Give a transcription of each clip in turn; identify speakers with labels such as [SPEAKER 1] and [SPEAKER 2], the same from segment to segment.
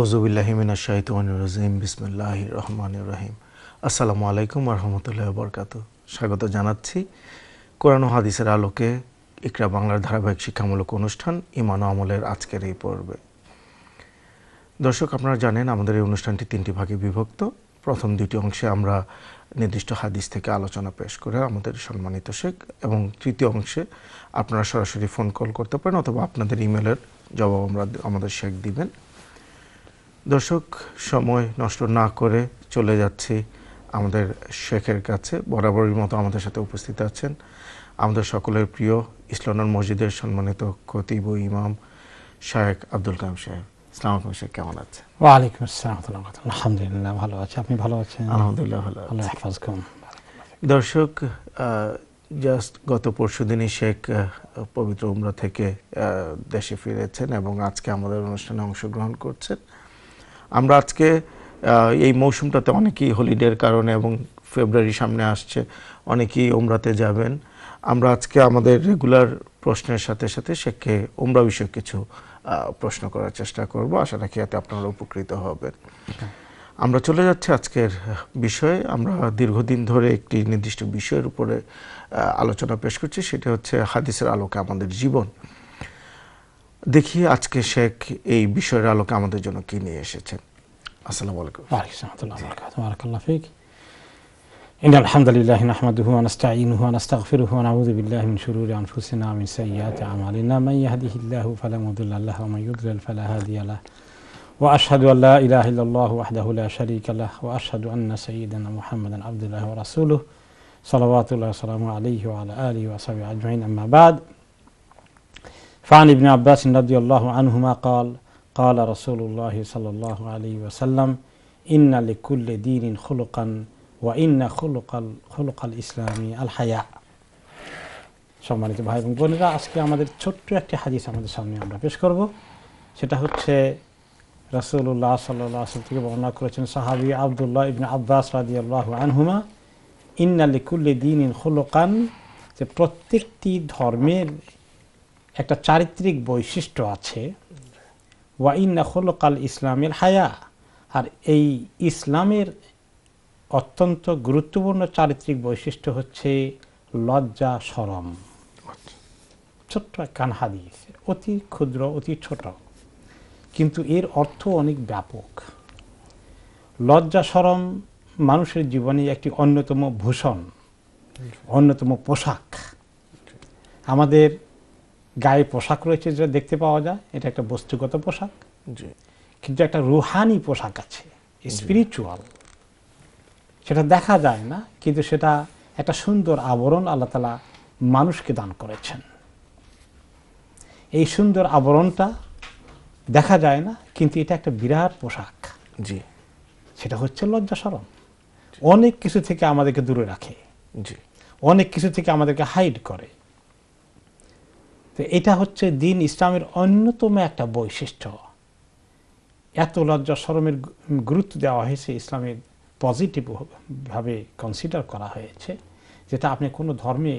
[SPEAKER 1] আউজুবিল্লাহিমিনা বিসমুল্লাহ রহমান রাহিম আসসালামু আলাইকুম রহমতুল্লাহ বরকাত স্বাগত জানাচ্ছি কোরআন হাদিসের আলোকে ইকরা বাংলার ধারাবাহিক শিক্ষামূলক অনুষ্ঠান ইমান আমলের আজকের এই পর্বে দর্শক আপনারা জানেন আমাদের এই অনুষ্ঠানটি তিনটি ভাগে বিভক্ত প্রথম দুটি অংশে আমরা নির্দিষ্ট হাদিস থেকে আলোচনা পেশ করে আমাদের সম্মানিত শেখ এবং তৃতীয় অংশে আপনারা সরাসরি ফোন কল করতে পারেন অথবা আপনাদের ইমেলের জবাব আমরা আমাদের শেখ দিবেন দর্শক সময় নষ্ট না করে চলে যাচ্ছি আমাদের শেখের কাছে বরাবরের মতো আমাদের সাথে উপস্থিত আছেন আমাদের সকলের প্রিয় ইসলানন মসজিদের সম্মানিত খতিব ইমাম শায়েক আব্দুল কালাম সাহেব ইসলাম আলাইকুম শেখ কেমন আছে
[SPEAKER 2] ওয়ালাইকুম আসসালাম আলহামদুলিল্লাহ ভালো আছে আপনি ভালো আছেন আলহামদুলিল্লাহ ভালো
[SPEAKER 1] দর্শক জাস্ট গত পরশু দিনই শেখ পবিত্র উমরা থেকে দেশে ফিরেছেন এবং আজকে আমাদের অনুষ্ঠানে অংশগ্রহণ করছেন আমরা আজকে এই মৌসুমটাতে অনেকেই হলিডের কারণে এবং ফেব্রুয়ারি সামনে আসছে অনেকেই ওমরাতে যাবেন আমরা আজকে আমাদের রেগুলার প্রশ্নের সাথে সাথে সেকে ওমরা বিষয়ে কিছু প্রশ্ন করার চেষ্টা করব আশা রাখি যাতে আপনারা উপকৃত হবেন আমরা চলে যাচ্ছি আজকের বিষয়ে আমরা দীর্ঘদিন ধরে একটি নির্দিষ্ট বিষয়ের উপরে আলোচনা পেশ করছি সেটা হচ্ছে হাদিসের আলোকে আমাদের জীবন দেখি আজকে শেখ এই বিষয়ের আলোকে আমাদের জন্য কি নিয়ে
[SPEAKER 2] এসেছেন আসসালামু আলাইকুম বারাকাতুহু ফিক إن الحمد لله نحمده ونستعينه ونستغفره ونعوذ بالله من شرور أنفسنا ومن سيئات أعمالنا من يهده الله فلا مضل له ومن يضلل فلا هادي له وأشهد أن لا إله إلا الله وحده لا شريك له وأشهد أن سيدنا محمدا عبد الله ورسوله صلوات الله وسلامه عليه وعلى آله وصحبه أجمعين أما بعد فعن ابن عباس رضي الله عنهما قال قال رسول الله صلى الله عليه وسلم إن لكل دين خلقا وإن خلق, خلق الإسلام الحياء সম্মানিত ভাই এবং বোনেরা আজকে আমাদের ছোট্ট একটি হাদিস আমাদের সামনে আমরা পেশ করব সেটা হচ্ছে রাসুল্লাহ সাল্লাহ আসল থেকে বর্ণনা করেছেন সাহাবি আবদুল্লাহ ইবিন আব্বাস রাজি আল্লাহ আনহুমা ইন্নালিকুল্লি দিন ইন খোলকান যে প্রত্যেকটি ধর্মের একটা চারিত্রিক বৈশিষ্ট্য আছে ওয়াইন্না কাল ইসলামের হায়া আর এই ইসলামের অত্যন্ত গুরুত্বপূর্ণ চারিত্রিক বৈশিষ্ট্য হচ্ছে লজ্জা সরম আচ্ছা। ছোট্ট কানহা দিয়েছে অতি ক্ষুদ্র অতি ছোট কিন্তু এর অর্থ অনেক ব্যাপক লজ্জা সরম মানুষের জীবনে একটি অন্যতম ভূষণ অন্যতম পোশাক আমাদের গায়ে পোশাক রয়েছে যেটা দেখতে পাওয়া যায় এটা একটা বস্তুগত পোশাক কিন্তু একটা রুহানি পোশাক আছে স্পিরিচুয়াল সেটা দেখা যায় না কিন্তু সেটা একটা সুন্দর আবরণ আল্লাহ তালা মানুষকে দান করেছেন এই সুন্দর আবরণটা দেখা যায় না কিন্তু এটা একটা বিরাট পোশাক জি সেটা হচ্ছে লজ্জা অনেক কিছু থেকে আমাদেরকে দূরে রাখে জি অনেক কিছু থেকে আমাদেরকে হাইড করে তো এটা হচ্ছে দিন ইসলামের অন্যতম একটা বৈশিষ্ট্য এত লজ্জা সরমের গুরুত্ব দেওয়া হয়েছে ইসলামের পজিটিভভাবে কনসিডার করা হয়েছে যেটা আপনি কোনো ধর্মে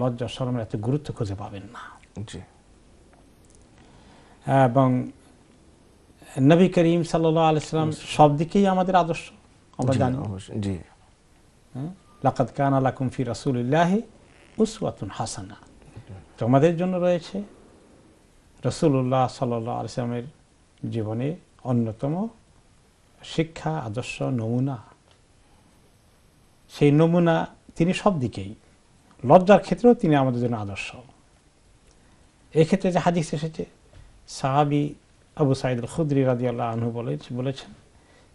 [SPEAKER 2] লজ্জা সরমের এত গুরুত্ব খুঁজে পাবেন না এবং নবী করিম সাল্লা আলাইসালাম সব দিকেই আমাদের আদর্শ আমরা জানি জি হ্যাঁ? লাকাত কানা লাকুমফি রাসুল্লাহ উসওয়াতুন হাসানা তোমাদের জন্য রয়েছে রসুল্লাহ সাল আলসালামের জীবনে অন্যতম শিক্ষা আদর্শ নমুনা সেই নমুনা তিনি সব দিকেই লজ্জার ক্ষেত্রেও তিনি আমাদের জন্য আদর্শ এক্ষেত্রে যে হাদিস এসেছে সাহাবি আবু সাইদুল খুদ্রি রাজি আল্লাহ আনহু বলেছেন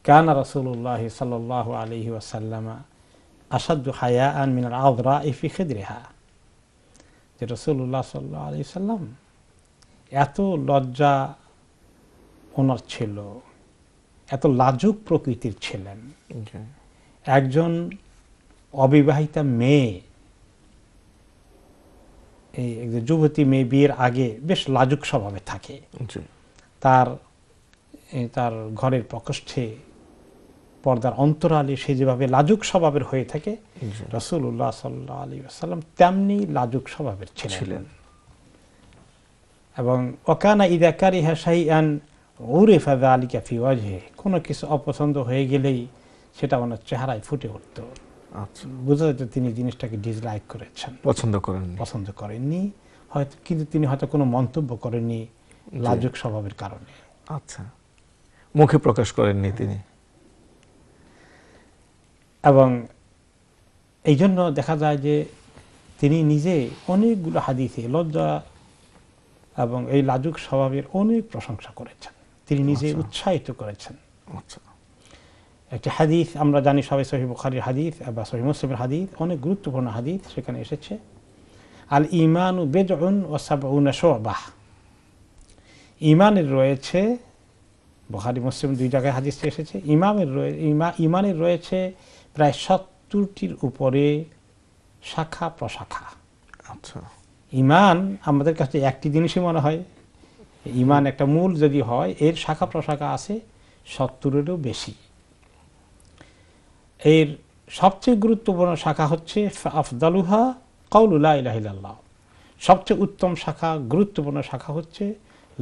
[SPEAKER 2] কানা রসুল্লাহ সাল্লাহ আলহি ওয়াসাল্লামা আসাদু হায়া আন মিনার আদরা ইফি খেদরেহা যে রসুল্লাহ সাল্লাহ আলি সাল্লাম এত লজ্জা ওনার ছিল এত লাজুক প্রকৃতির ছিলেন একজন অবিবাহিতা মেয়ে এই একজন যুবতী মেয়ে বিয়ের আগে বেশ লাজুক স্বভাবে থাকে তার তার ঘরের প্রকোষ্ঠে পর্দার অন্তরালে সে যেভাবে লাজুক স্বভাবের হয়ে থাকে রসুল্লাহ সাল্লাহ আলী আসাল্লাম তেমনি লাজুক স্বভাবের ছিলেন এবং ওকানা ইদাকারি হাসাই আন ওরে ফাদা আলী কাফি ওয়াজে কোনো কিছু অপছন্দ হয়ে গেলেই সেটা ওনার চেহারায় ফুটে উঠত আচ্ছা। বুঝা যাচ্ছে তিনি জিনিসটাকে ডিসলাইক করেছেন পছন্দ করেন পছন্দ করেননি হয়তো কিন্তু তিনি হয়তো কোনো মন্তব্য করেননি লাজুক স্বভাবের কারণে আচ্ছা
[SPEAKER 1] মুখে প্রকাশ করেননি তিনি
[SPEAKER 2] এবং এই জন্য দেখা যায় যে তিনি নিজে অনেকগুলো হাদিসে লজ্জা এবং এই লাজুক স্বভাবের অনেক প্রশংসা করেছেন তিনি নিজে আচ্ছা। উৎসাহিত করেছেন আচ্ছা। একটি হাদিস আমরা জানি সবাই সহি বুখারির হাদিস বা সহি মুসলিমের হাদিস অনেক গুরুত্বপূর্ণ হাদিস সেখানে এসেছে আল ইমান ও বেজন ও বাহ ইমানের রয়েছে বখারি মুসলিম দুই জায়গায় হাদিসটি এসেছে ইমামের রয়ে ইমানের রয়েছে প্রায় সত্তরটির উপরে শাখা প্রশাখা আচ্ছা ইমান আমাদের কাছে একটি জিনিসই মনে হয় ইমান একটা মূল যদি হয় এর শাখা প্রশাখা আছে সত্তরেরও বেশি এর সবচেয়ে গুরুত্বপূর্ণ শাখা হচ্ছে আফদালুহা কাউলুল্লাহ ইলাহিল্লাহ সবচেয়ে উত্তম শাখা গুরুত্বপূর্ণ শাখা হচ্ছে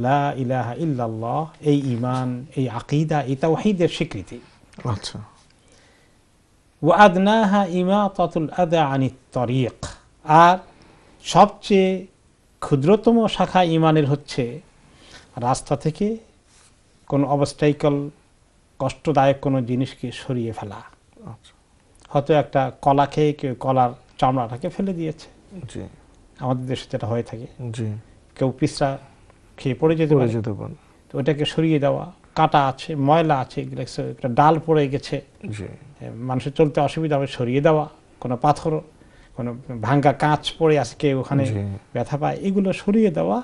[SPEAKER 2] লা ইলাহা ইল্লাল্লাহ এই ইমান এই আকিদা এই তাওহিদের স্বীকৃতি আচ্ছা ওয়াদনাহা ইমা আদা আনি তরিক আর সবচেয়ে ক্ষুদ্রতম শাখা ইমানের হচ্ছে রাস্তা থেকে কোনো অবস্টাইকল কষ্টদায়ক কোনো জিনিসকে সরিয়ে ফেলা আচ্ছা। হয়তো একটা কলা খেয়ে কেউ কলার চামড়াটাকে ফেলে দিয়েছে আমাদের দেশে যেটা হয়ে থাকে কেউ পিসরা খেয়ে পড়ে যেতে পারে তো ওটাকে সরিয়ে দেওয়া কাটা আছে ময়লা আছে একটা ডাল পড়ে গেছে মানুষের চলতে অসুবিধা হবে সরিয়ে দেওয়া কোনো পাথর কোনো ভাঙ্গা কাঁচ পড়ে আছে কেউ ওখানে ব্যথা পায় এগুলো সরিয়ে দেওয়া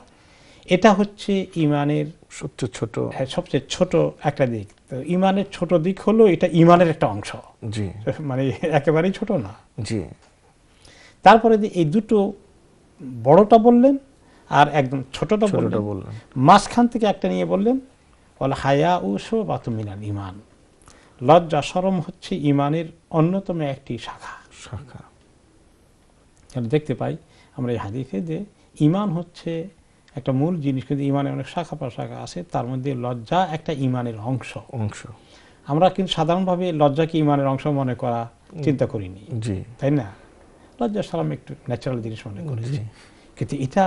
[SPEAKER 2] এটা হচ্ছে ইমানের সবচেয়ে ছোট হ্যাঁ সবচেয়ে ছোট একটা দিক তো ইমানের ছোট দিক হলো এটা ইমানের একটা অংশ জি মানে একেবারেই ছোট না জি তারপরে এই দুটো বড়টা বললেন আর একদম ছোটটা বললেন মাঝখান থেকে একটা নিয়ে বললেন বলে হায়া ও বা তুমিনান ইমান লজ্জা সরম হচ্ছে ইমানের অন্যতম একটি শাখা শাখা দেখতে পাই আমরা এই হাদিফে যে ইমান হচ্ছে একটা মূল জিনিস কিন্তু ইমানে অনেক শাখা প্রশাখা আছে তার মধ্যে লজ্জা একটা ইমানের অংশ অংশ আমরা কিন্তু সাধারণভাবে লজ্জাকে ইমানের অংশ মনে করা চিন্তা করিনি তাই না লজ্জা সরম একটু ন্যাচারাল জিনিস মনে করেছি কিন্তু এটা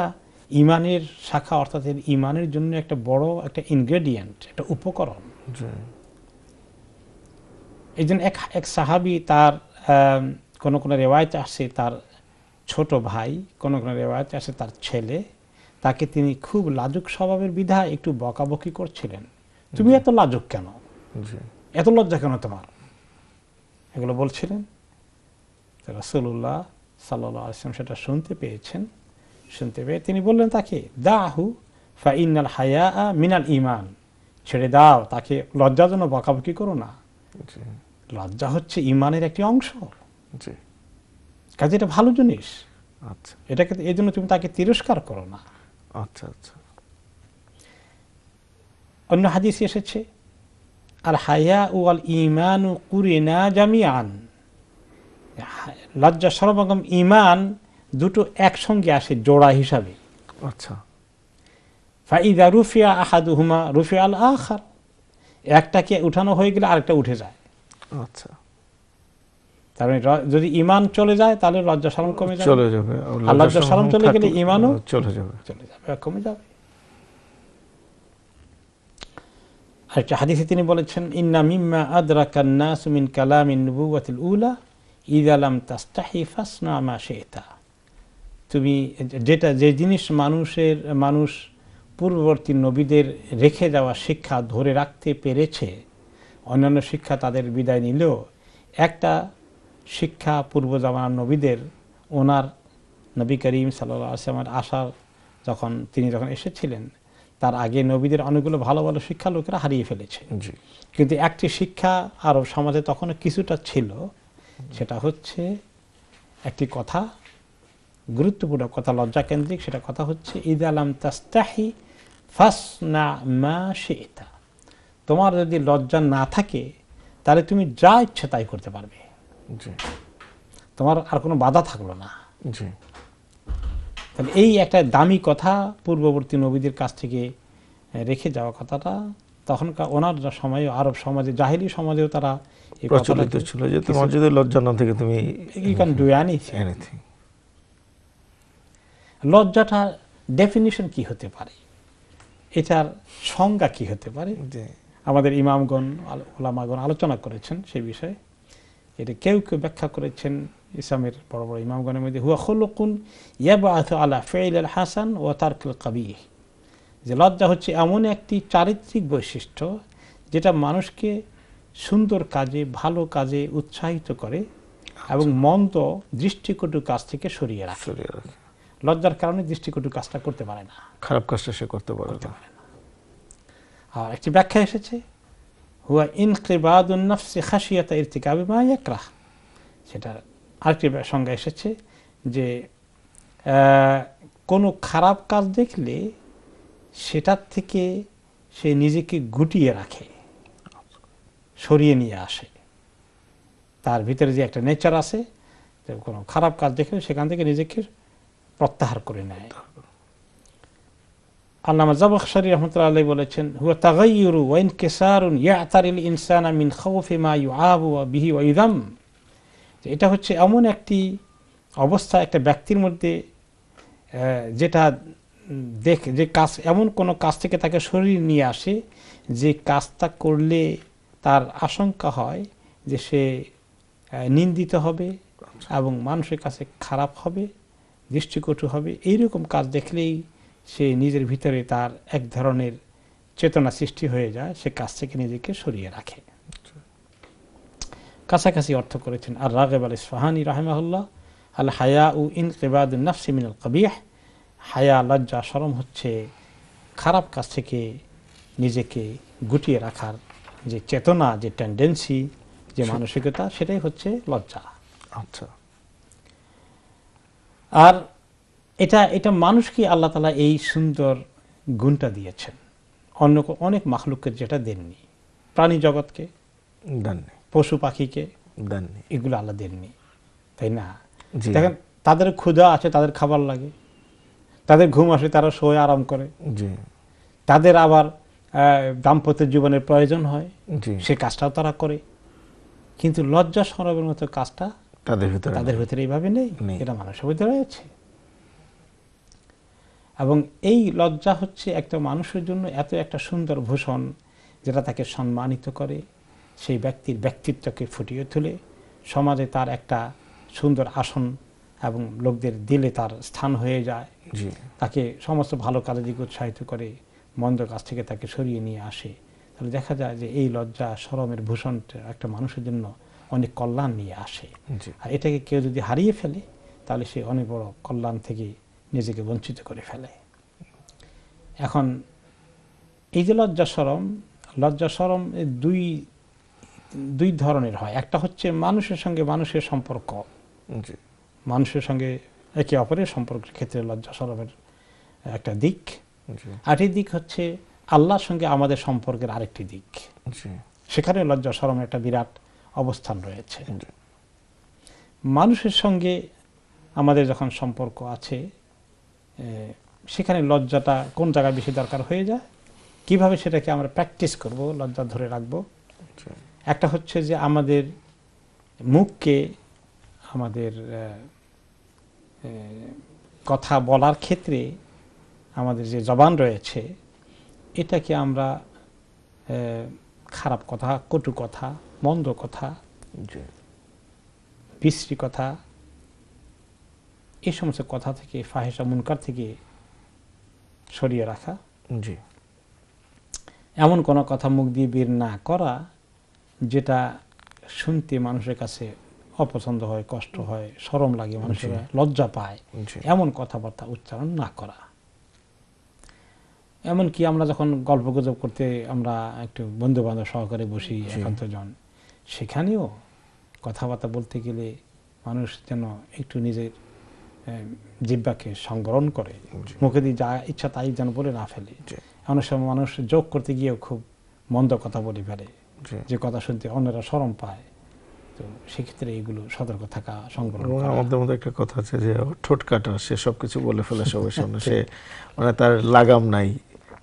[SPEAKER 2] ইমানের শাখা অর্থাৎ ইমানের জন্য একটা বড় একটা ইনগ্রেডিয়েন্ট একটা উপকরণ এই জন্য এক এক সাহাবি তার কোনো কোনো রেওয়াজ আসে তার ছোট ভাই কোনো কোনো রেওয়াজ আসে তার ছেলে তাকে তিনি খুব লাজুক স্বভাবের বিধা একটু বকাবকি করছিলেন তুমি এত লাজুক কেন এত লজ্জা কেন তোমার এগুলো বলছিলেন রসুল্লাহ সাল্লাহ আসলাম সেটা শুনতে পেয়েছেন শুনতে পেয়ে তিনি বললেন তাকে দাহু ফাইনাল হায়া মিনাল ইমান ছেড়ে দাও তাকে লজ্জাজনক বকাবকি করো না লজ্জা হচ্ছে ইমানের একটি অংশ কাজে এটা ভালো জিনিস আচ্ছা এটাকে এই জন্য তুমি তাকে তিরস্কার করো না আচ্ছা আচ্ছা অন্য হাদিস এসেছে আর হায়া ও আল ইমান ও কুরিনা জামিয়ান লজ্জা সর্বগম ইমান দুটো একসঙ্গে আসে জোড়া হিসাবে আচ্ছা ফাইদা রুফিয়া আহাদ হুমা রুফিয়া আল আখার একটাকে উঠানো হয়ে গেলে আরেকটা উঠে যায় আচ্ছা তার মানে যদি ইমান চলে যায় তাহলে লজ্জা শরম কমে যাবে চলে যাবে আর লজ্জা শরম চলে গেলে ইমানও চলে যাবে চলে যাবে কমে যাবে হাদিসে তিনি বলেছেন ইন্না মিম্মা আদরাকান নাস মিন নুবুওয়াতিল উলা ইযা লাম ফাসনা মা শাইতা তুমি যেটা যে জিনিস মানুষের মানুষ পূর্ববর্তী নবীদের রেখে যাওয়া শিক্ষা ধরে রাখতে পেরেছে অন্যান্য শিক্ষা তাদের বিদায় নিলেও একটা শিক্ষা পূর্ব জামানার নবীদের ওনার নবী করিম সাল্লা আসলামের আশার যখন তিনি যখন এসেছিলেন তার আগে নবীদের অনেকগুলো ভালো ভালো শিক্ষা লোকেরা হারিয়ে ফেলেছে কিন্তু একটি শিক্ষা আরব সমাজে তখনও কিছুটা ছিল সেটা হচ্ছে একটি কথা গুরুত্বপূর্ণ কথা লজ্জাকেন্দ্রিক সেটা কথা হচ্ছে ঈদ আলাম তাস্তাহি ফাস না মা শেতা তোমার যদি লজ্জা না থাকে তাহলে তুমি যা ইচ্ছে তাই করতে পারবে তোমার আর কোনো বাধা থাকলো না তাহলে এই একটা দামি কথা পূর্ববর্তী নবীদের কাছ থেকে রেখে যাওয়া কথাটা তখনকার ওনার সময়ে আরব সমাজে জাহিলি সমাজেও তারা প্রচলিত ছিল যে তোমার যদি
[SPEAKER 1] লজ্জা না থেকে তুমি
[SPEAKER 2] লজ্জাটা ডেফিনিশন কি হতে পারে এটার সংজ্ঞা কি হতে পারে আমাদের ইমামগণ ওলামাগণ আলোচনা করেছেন সেই বিষয়ে এটা কেউ কেউ ব্যাখ্যা করেছেন ইসলামের বড় বড় ইমামগণের মধ্যে হুয়া হলকুন ইয়াবা আহ আলা ফেইল আল হাসান ও তার কাবি যে লজ্জা হচ্ছে এমন একটি চারিত্রিক বৈশিষ্ট্য যেটা মানুষকে সুন্দর কাজে ভালো কাজে উৎসাহিত করে এবং আচ্ছা। মন্দ দৃষ্টিকটু কাজ থেকে সরিয়ে রাখে সরিয়ে রাখে লজ্জার কারণে দৃষ্টিকটু কাজটা করতে পারে না খারাপ কাজটা সে করতে পারে না আর একটি ব্যাখ্যা এসেছে হুয়া ইনকিবাদুন্নফসি খাসিয়াতা ইরতিকাবি মা একরাহ সেটা আরেকটি সংজ্ঞা এসেছে যে কোনো খারাপ কাজ দেখলে সেটার থেকে সে নিজেকে গুটিয়ে রাখে সরিয়ে নিয়ে আসে তার ভিতরে যে একটা নেচার আছে কোনো খারাপ কাজ দেখলে সেখান থেকে নিজেকে প্রত্যাহার করে নেয় আল্লামা জবখশারি রহমতুল্লা আল্লাহ বলেছেন হুয়া তাগাইরু ওয়াইন কেসারুন ইয়াতারিল ইনসানা মিন খৌফে মা ইউ আবু বিহি ওয়াইদাম এটা হচ্ছে এমন একটি অবস্থা একটা ব্যক্তির মধ্যে যেটা দেখ যে কাজ এমন কোনো কাজ থেকে তাকে শরীর নিয়ে আসে যে কাজটা করলে তার আশঙ্কা হয় যে সে নিন্দিত হবে এবং মানুষের কাছে খারাপ হবে দৃষ্টিকটু হবে এইরকম কাজ দেখলেই সে নিজের ভিতরে তার এক ধরনের চেতনা সৃষ্টি হয়ে যায় সে কাজ থেকে নিজেকে সরিয়ে রাখে কাছাকাছি অর্থ করেছেন আর রাগেব আল ইসফাহানি রাহেমাহুল্লাহ আল হায়া উ ইন কেবাদ নাফসিমিনাল কবিহ হায়া লজ্জা সরম হচ্ছে খারাপ কাজ থেকে নিজেকে গুটিয়ে রাখার যে চেতনা যে টেন্ডেন্সি যে মানসিকতা সেটাই হচ্ছে লজ্জা আচ্ছা আর এটা এটা মানুষকে আল্লাহ তালা এই সুন্দর গুণটা দিয়েছেন অন্য অনেক মাখলুককে যেটা দেননি প্রাণী জগৎকে দেননি পশু পাখিকে দেননি এগুলো আল্লাহ দেননি তাই না দেখেন তাদের ক্ষুধা আছে তাদের খাবার লাগে তাদের ঘুম আসে তারা শোয়ে আরাম করে তাদের আবার দাম্পত্য জীবনের প্রয়োজন হয় সে কাজটাও তারা করে কিন্তু লজ্জা সরবের মতো কাজটা
[SPEAKER 1] তাদের ভিতরে তাদের
[SPEAKER 2] ভিতরে এইভাবে নেই এটা মানুষের ভিতরে রয়েছে এবং এই লজ্জা হচ্ছে একটা মানুষের জন্য এত একটা সুন্দর ভূষণ যেটা তাকে সম্মানিত করে সেই ব্যক্তির ব্যক্তিত্বকে ফুটিয়ে তুলে সমাজে তার একটা সুন্দর আসন এবং লোকদের দিলে তার স্থান হয়ে যায় তাকে সমস্ত ভালো কাজের দিকে উৎসাহিত করে মন্দ কাজ থেকে তাকে সরিয়ে নিয়ে আসে তাহলে দেখা যায় যে এই লজ্জা সরমের ভূষণটা একটা মানুষের জন্য অনেক কল্যাণ নিয়ে আসে আর এটাকে কেউ যদি হারিয়ে ফেলে তাহলে সে অনেক বড় কল্যাণ থেকে নিজেকে বঞ্চিত করে ফেলে এখন এই যে লজ্জা সরম লজ্জা সরম দুই দুই ধরনের হয় একটা হচ্ছে মানুষের সঙ্গে মানুষের সম্পর্ক মানুষের সঙ্গে একে অপরের সম্পর্কের ক্ষেত্রে লজ্জা সরমের একটা দিক আরেকটি দিক হচ্ছে আল্লাহর সঙ্গে আমাদের সম্পর্কের আরেকটি দিক সেখানে লজ্জা সরমের একটা বিরাট অবস্থান রয়েছে মানুষের সঙ্গে আমাদের যখন সম্পর্ক আছে সেখানে লজ্জাটা কোন জায়গায় বেশি দরকার হয়ে যায় কিভাবে সেটাকে আমরা প্র্যাকটিস করব লজ্জা ধরে রাখব আচ্ছা। একটা হচ্ছে যে আমাদের মুখকে আমাদের কথা বলার ক্ষেত্রে আমাদের যে জবান রয়েছে এটাকে আমরা খারাপ কথা কটু কথা মন্দ কথা বিশ্রী কথা এই সমস্ত কথা থেকে ফাহেসা মুনকার থেকে সরিয়ে রাখা জি এমন কোনো কথা মুখ দিয়ে বের না করা যেটা শুনতে মানুষের কাছে অপছন্দ হয় কষ্ট হয় সরম লাগে মানুষের লজ্জা পায় এমন কথাবার্তা উচ্চারণ না করা এমনকি আমরা যখন গল্প গুজব করতে আমরা একটু বন্ধু বান্ধব সহকারে বসি একান্তজন সেখানেও কথাবার্তা বলতে গেলে মানুষ যেন একটু নিজের জিব্বাকে সংবরণ করে মুখে দিয়ে যা ইচ্ছা তাই যেন বলে না ফেলে অনেক সময় মানুষ যোগ করতে গিয়েও খুব মন্দ কথা বলে ফেলে যে কথা শুনতে অন্যরা সরম পায় তো সেক্ষেত্রে এগুলো সতর্ক থাকা সংগ্রহ
[SPEAKER 1] আমাদের মধ্যে একটা কথা আছে যে ঠোঁট কাটা সে সব কিছু বলে ফেলে সবাই সামনে সে মানে তার লাগাম নাই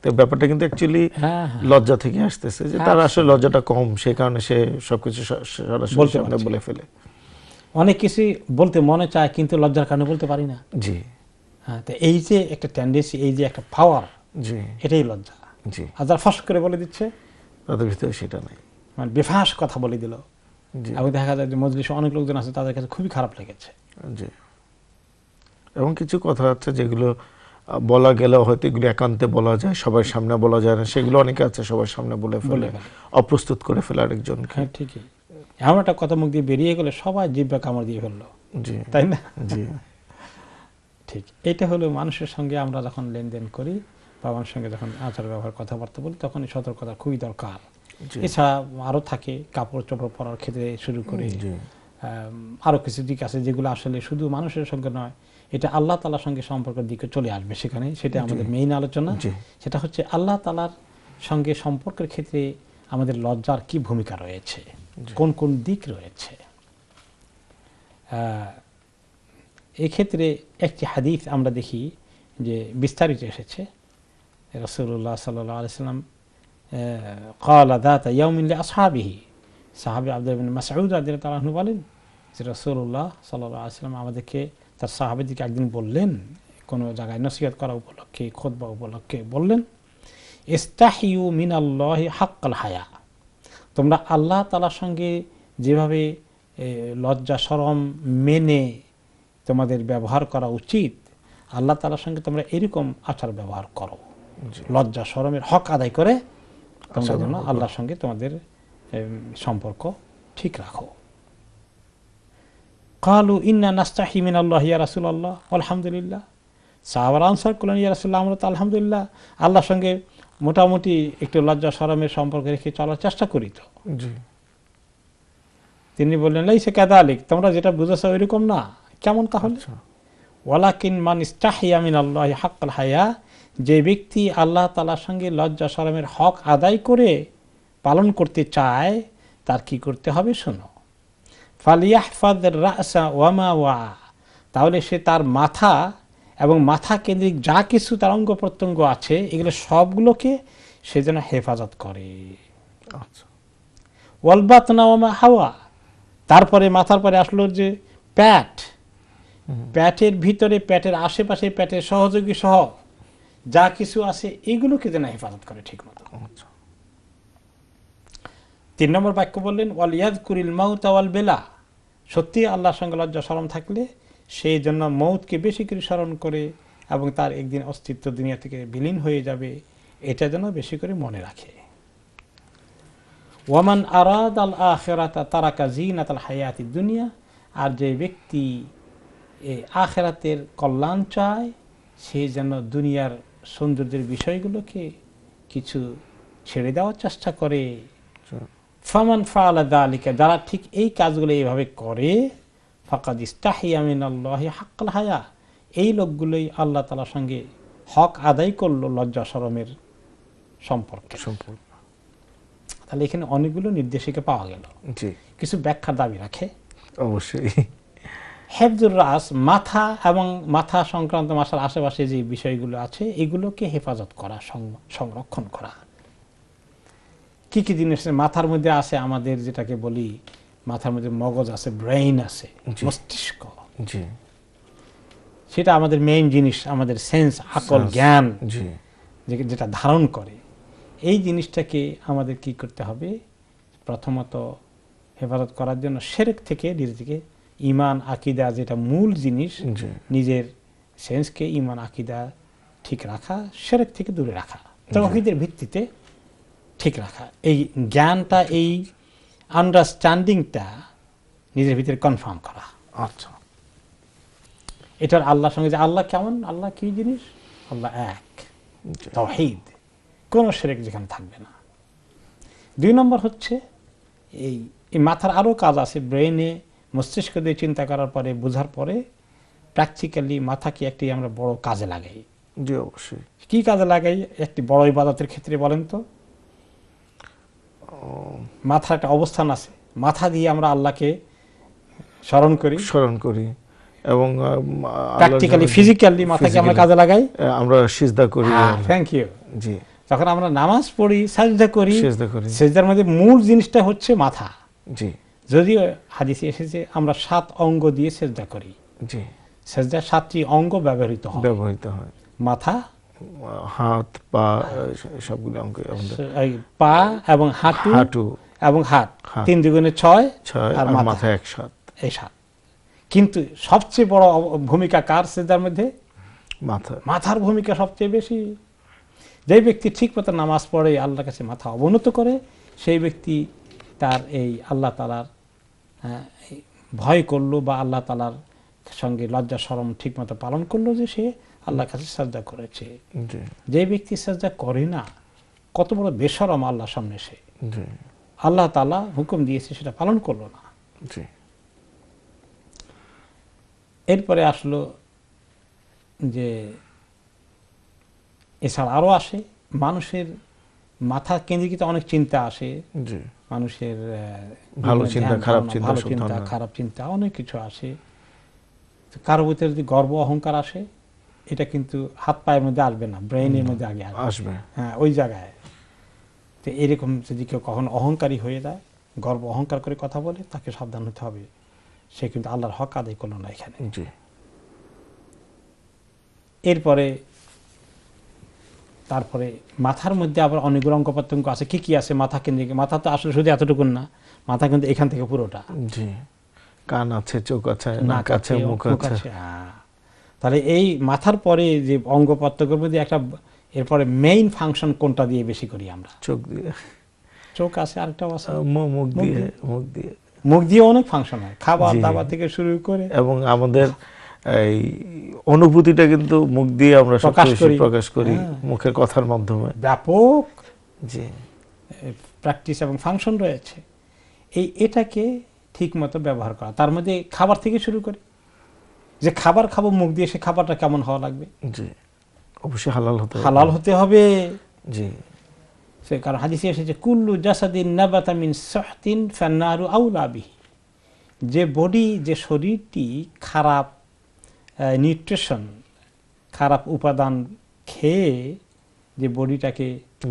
[SPEAKER 1] তো ব্যাপারটা কিন্তু অ্যাকচুয়ালি হ্যাঁ। লজ্জা থেকে আসতেছে যে তার হ্যাঁ। আসলে লজ্জাটা কম সে কারণে সে সবকিছু সরাসরি বলে ফেলে
[SPEAKER 2] অনেক কিছুই বলতে মনে চায় কিন্তু লজ্জার কারণে বলতে পারি না জি হ্যাঁ এই যে একটা টেন্ডেন্সি এই যে একটা পাওয়ার জি এটাই লজ্জা জি আর যারা ফাঁস করে বলে দিচ্ছে
[SPEAKER 1] তাদের ভিতরে সেটা নেই
[SPEAKER 2] মানে বেফাঁস কথা বলে দিল আমি দেখা যায় যে মজলিসে অনেক লোকজন আছে তাদের কাছে খুবই খারাপ লেগেছে
[SPEAKER 1] জি এবং কিছু কথা আছে যেগুলো বলা গেলেও হয়তো এগুলো একান্তে বলা যায় সবার সামনে বলা যায় না সেগুলো অনেকে আছে সবার সামনে বলে ফেলে অপ্রস্তুত করে ফেলে হ্যাঁ
[SPEAKER 2] ঠিকই এমন একটা কথা মুখ দিয়ে বেরিয়ে গেলে সবাই জিব্বা কামড় দিয়ে ফেললো তাই না
[SPEAKER 1] ঠিক
[SPEAKER 2] এটা হলো মানুষের সঙ্গে আমরা যখন লেনদেন করি বা মানুষের সঙ্গে যখন আচার ব্যবহার কথাবার্তা বলি তখন এই সতর্কতা খুবই দরকার এছাড়া আরও থাকে কাপড় চোপড় পরার ক্ষেত্রে শুরু করে আরও কিছু দিক আছে যেগুলো আসলে শুধু মানুষের সঙ্গে নয় এটা আল্লাহ তালার সঙ্গে সম্পর্কের দিকে চলে আসবে সেখানে সেটা আমাদের মেইন আলোচনা সেটা হচ্ছে আল্লাহ তালার সঙ্গে সম্পর্কের ক্ষেত্রে আমাদের লজ্জার কি ভূমিকা রয়েছে কোন কোন দিক রয়েছে এক্ষেত্রে একটি হাদিস আমরা দেখি যে বিস্তারিত এসেছে রসুল্লাহ সাল্লাম কালাদাতা ইয়াউমিল্লা আসহাবিহি সাহাবি আব্দুল মাসউদ আদিল তালাহনু বলেন যে রসুল্লাহ সাল্লাহ সাল্লাম আমাদেরকে তার সাহাবিদিকে একদিন বললেন কোনো জায়গায় নসিহত করা উপলক্ষে খোদবা উপলক্ষে বললেন ইস্তাহিউ মিন আল্লাহ হাক্কাল হায়া তোমরা আল্লাহ তালার সঙ্গে যেভাবে লজ্জা সরম মেনে তোমাদের ব্যবহার করা উচিত আল্লাহ তালার সঙ্গে তোমরা এরকম আচার ব্যবহার করো লজ্জা সরমের হক আদায় করে তোমরা আচ্ছা, যেন আচ্ছা। আল্লাহর সঙ্গে তোমাদের সম্পর্ক ঠিক রাখো কালু ইন্না নাস্তাহি মিন আল্লাহ ইয়া রাসুল আল্লাহ আলহামদুলিল্লাহ সাহাবার আনসার করলেন ইয়া রাসুল্লাহ আমরা তো আলহামদুলিল্লাহ আল্লাহর সঙ্গে মোটামুটি একটু লজ্জা সরমের সম্পর্কে রেখে চলার চেষ্টা করি তো তিনি বললেন লাইসে কেদা আলিক তোমরা যেটা বুঝেছো ওইরকম না কেমন তাহলে আচ্ছা। ওয়ালাকিন মান ইস্তাহিয়ামিন আল্লাহ হাক্কাল হায়া যে ব্যক্তি আল্লাহ তালার সঙ্গে লজ্জা সরমের হক আদায় করে পালন করতে চায় তার কি করতে হবে শোনো ফালিয়াহফাদ রাসা ওয়ামা ওয়া তাহলে সে তার মাথা এবং মাথা কেন্দ্রিক যা কিছু তার অঙ্গ প্রত্যঙ্গ আছে এগুলো সবগুলোকে সে যেন হেফাজত করে আচ্ছা। ওয়ালবাত নামা হাওয়া তারপরে মাথার পরে আসলো যে প্যাট প্যাটের ভিতরে প্যাটের আশেপাশে প্যাটের সহযোগী সহ যা কিছু আছে এগুলোকে যেন হেফাজত করে ঠিক মতো আচ্ছা। তিন নম্বর বাক্য বললেন ওয়াল ইয়াদ কুরিল মাউতা ওয়াল বেলা সত্যি আল্লাহর সঙ্গে লজ্জা সরম থাকলে সেই জন্য মৌতকে বেশি করে স্মরণ করে এবং তার একদিন অস্তিত্ব দুনিয়া থেকে বিলীন হয়ে যাবে এটা যেন বেশি করে মনে রাখে ওয়ামান আরাদ আল আখেরাতা তারাকা না তাল হায়াতি দুনিয়া আর যে ব্যক্তি এ আখেরাতের কল্যাণ চায় সে যেন দুনিয়ার সৌন্দর্যের বিষয়গুলোকে কিছু ছেড়ে দেওয়ার চেষ্টা করে ফমান ফালা আলাদা আলিকা যারা ঠিক এই কাজগুলো এইভাবে করে ফাকাদ আল্লাহ হাক্কাল হায়া এই লোকগুলোই আল্লাহ তালার সঙ্গে হক আদায় করলো লজ্জা সরমের সম্পর্কে তাহলে এখানে অনেকগুলো নির্দেশিকা পাওয়া গেল কিছু দাবি রাখে অবশ্যই হেফজুর রাস মাথা এবং মাথা সংক্রান্ত আশেপাশে যে বিষয়গুলো আছে এগুলোকে হেফাজত করা সংরক্ষণ করা কি কি জিনিস মাথার মধ্যে আছে আমাদের যেটাকে বলি মাথার মধ্যে মগজ আছে ব্রেইন আছে মস্তিষ্ক সেটা আমাদের মেইন জিনিস আমাদের সেন্স আকল জ্ঞান যেটা ধারণ করে এই জিনিসটাকে আমাদের কি করতে হবে প্রথমত হেফাজত করার জন্য সেরেক থেকে থেকে ইমান আকিদা যেটা মূল জিনিস নিজের সেন্সকে ইমান আকিদা ঠিক রাখা সেরেক থেকে দূরে রাখা তহিদের ভিত্তিতে ঠিক রাখা এই জ্ঞানটা এই আন্ডারস্ট্যান্ডিংটা নিজের ভিতরে কনফার্ম করা আচ্ছা এটার আল্লাহর সঙ্গে যে আল্লাহ কেমন আল্লাহ কি জিনিস আল্লাহ এক আচ্ছা। তহিদ কোনো সেরেক যেখানে থাকবে না দুই নম্বর হচ্ছে এই এই মাথার আরও কাজ আছে ব্রেনে মস্তিষ্ক দিয়ে চিন্তা করার পরে বোঝার পরে প্র্যাকটিক্যালি মাথাকে একটি আমরা বড় কাজে লাগাই জি অবশ্যই কী কাজে লাগাই একটি বড় ইবাদতের ক্ষেত্রে বলেন তো মাথার একটা অবস্থান আছে মাথা দিয়ে আমরা আল্লাহকে স্মরণ করি স্মরণ করি এবং প্র্যাকটিক্যালি ফিজিক্যালি মাথাকে আমরা কাজে লাগাই আমরা সিজদা করি থ্যাংক ইউ জি আমরা নামাজ পড়ি সাজদা করি সিজদা করি সিজদার মধ্যে মূল জিনিসটা হচ্ছে মাথা জি যদিও হাদিসে এসেছে আমরা সাত অঙ্গ দিয়ে সেজদা করি জি সেজদা সাতটি অঙ্গ ব্যবহৃত হয় ব্যবহৃত হয় মাথা হাত পা সবগুলো অঙ্ক পা এবং হাঁটু হাঁটু এবং হাত তিন দুগুণে ছয় ছয় আর মাথা এক সাত এই সাত কিন্তু সবচেয়ে বড় ভূমিকা কার সেজার মধ্যে মাথা মাথার ভূমিকা সবচেয়ে বেশি যে ব্যক্তি ঠিক মতো নামাজ পড়ে আল্লাহর কাছে মাথা অবনত করে সেই ব্যক্তি তার এই আল্লাহ তালার হ্যাঁ, ভয় করলো বা আল্লাহ তালার সঙ্গে লজ্জা সরম ঠিক মতো পালন করলো যে সে আল্লাহর কাছে সাজদা করেছে যে ব্যক্তি সাজদা করে না কত বড় বেসরম আল্লাহ সামনে সে আল্লাহ তালা হুকুম দিয়েছে সেটা পালন করলো না এরপরে আসলো যে এছাড়া আরও আসে মানুষের মাথা কেন্দ্রিক অনেক চিন্তা আসে মানুষের ভালো চিন্তা খারাপ ভালো চিন্তা খারাপ চিন্তা অনেক কিছু আসে কারো ভিতরে যদি গর্ব অহংকার আসে এটা কিন্তু হাত পায়ের মধ্যে আসবে না ব্রেনের মধ্যে আগে আসবে হ্যাঁ ওই জায়গায় তো এরকম যদি কেউ কখন অহংকারী হয়ে যায় গর্ব অহংকার করে কথা বলে তাকে সাবধান হতে হবে সে কিন্তু আল্লাহর হক আদায় করলো না এখানে এরপরে তারপরে মাথার মধ্যে আবার অনেকগুলো অঙ্গ প্রত্যঙ্গ আছে কি কি আছে মাথা কেন্দ্রিক মাথা তো আসলে শুধু এতটুকুন না মাথা কিন্তু এখান থেকে পুরোটা জি কান আছে চোখ আছে নাক আছে মুখ আছে হ্যাঁ তাহলে এই মাথার পরে যে অঙ্গ প্রত্যঙ্গের মধ্যে একটা এরপরে মেইন ফাংশন কোনটা দিয়ে বেশি করি আমরা চোখ দিয়ে চোখ আছে আরেকটা আছে মুখ দিয়ে মুখ দিয়ে মুখ দিয়ে অনেক ফাংশন হয় খাবার দাবার থেকে শুরু করে এবং আমাদের
[SPEAKER 1] এই অনুভূতিটা কিন্তু মুখ দিয়ে আমরা প্রকাশ করি হ্যাঁ। মুখের কথার মাধ্যমে
[SPEAKER 2] ব্যাপক যে প্র্যাকটিস এবং ফাংশন রয়েছে এই এটাকে ঠিকমতো ব্যবহার করা তার মধ্যে খাবার থেকে শুরু করে যে খাবার খাবো মুখ দিয়ে সে খাবারটা কেমন হওয়া লাগবে জি
[SPEAKER 1] অবশ্যই হালাল হতে হালাল হতে হবে জি
[SPEAKER 2] সে কারণ হাদিসে এসেছে কুল্লু জাসাদিন নাবাতামিন সহতিন ফান্নারু আউলাবি যে বডি যে শরীরটি খারাপ নিউট্রিশন খারাপ উপাদান খেয়ে যে বডিটাকে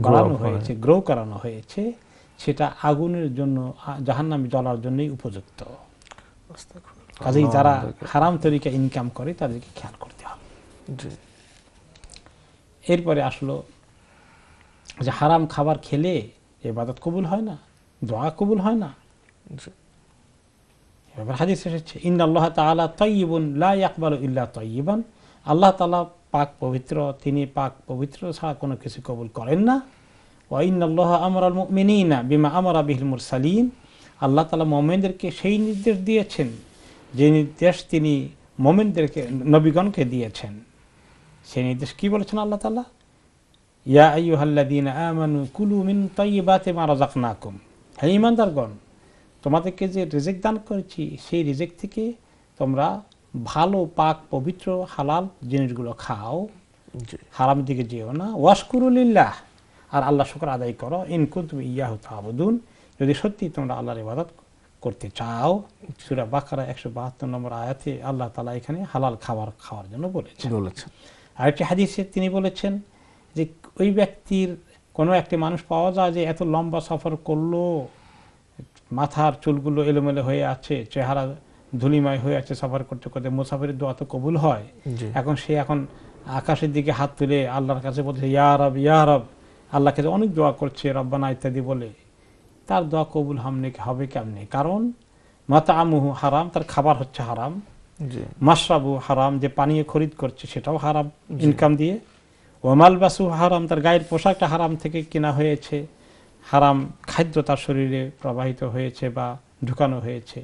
[SPEAKER 2] গড়ানো হয়েছে গ্রো করানো হয়েছে সেটা আগুনের জন্য জাহান্নামি জ্বলার জন্যই উপযুক্ত কাজেই যারা হারাম তরিকা ইনকাম করে তাদেরকে খেয়াল করতে হবে এরপরে আসলো যে হারাম খাবার খেলে এবাদত কবুল হয় না দোয়া কবুল হয় না এবার হাদিস এসেছে ইন আল্লাহ তালা তৈবন লাকবাল ইল্লা তৈবন আল্লাহ তালা পাক পবিত্র তিনি পাক পবিত্র ছাড়া কোনো কিছু কবুল করেন না ও ইন আল্লাহ আমর আল না বিমা আমর আবিহিল সালিম আল্লাহ তালা মোমেনদেরকে সেই নির্দেশ দিয়েছেন যে নির্দেশ তিনি মোমেনদেরকে নবীগণকে দিয়েছেন সেই নির্দেশ কি বলেছেন আল্লাহ তালা ইয়া আইহাল্লাদিন আমানু কুলু মিন তাই বাতে মারা জাকনাকুম হ্যাঁ ইমানদারগণ তোমাদেরকে যে রিজেক দান করেছি সেই রিজেক থেকে তোমরা ভালো পাক পবিত্র হালাল জিনিসগুলো খাও হারাম দিকে যেও না ওয়াশকুরুলিল্লাহ আর আল্লাহ শুক্র আদায় করো ইনকুন তুমি ইয়াহ তাবুদুন যদি সত্যি তোমরা আল্লাহর ইবাদত করতে চাও সুরা বাকারা একশো বাহাত্তর নম্বর আয়াতে আল্লাহ তালা এখানে হালাল খাবার খাওয়ার জন্য বলেছেন বলেছেন একটি হাদিসে তিনি বলেছেন যে ওই ব্যক্তির কোনো একটি মানুষ পাওয়া যায় যে এত লম্বা সফর করলো মাথার চুলগুলো এলোমেলো হয়ে আছে চেহারা ধুলিময় হয়ে আছে সফর করতে করতে মুসাফিরের দোয়া তো কবুল হয় এখন সে এখন আকাশের দিকে হাত তুলে আল্লাহর কাছে বলছে ইয়ারব ইয়ারব আল্লাহ কাছে অনেক দোয়া করছে রব্বানা ইত্যাদি বলে তার দোয়া কবুল হামনে হবে কেমনি কারণ মাতা আমুহু হারাম তার খাবার হচ্ছে হারাম মাসরাবু হারাম যে পানীয় খরিদ করছে সেটাও হারাম ইনকাম দিয়ে ওমালবাসু হারাম তার গায়ের পোশাকটা হারাম থেকে কেনা হয়েছে হারাম খাদ্য তার শরীরে প্রবাহিত হয়েছে বা ঢুকানো হয়েছে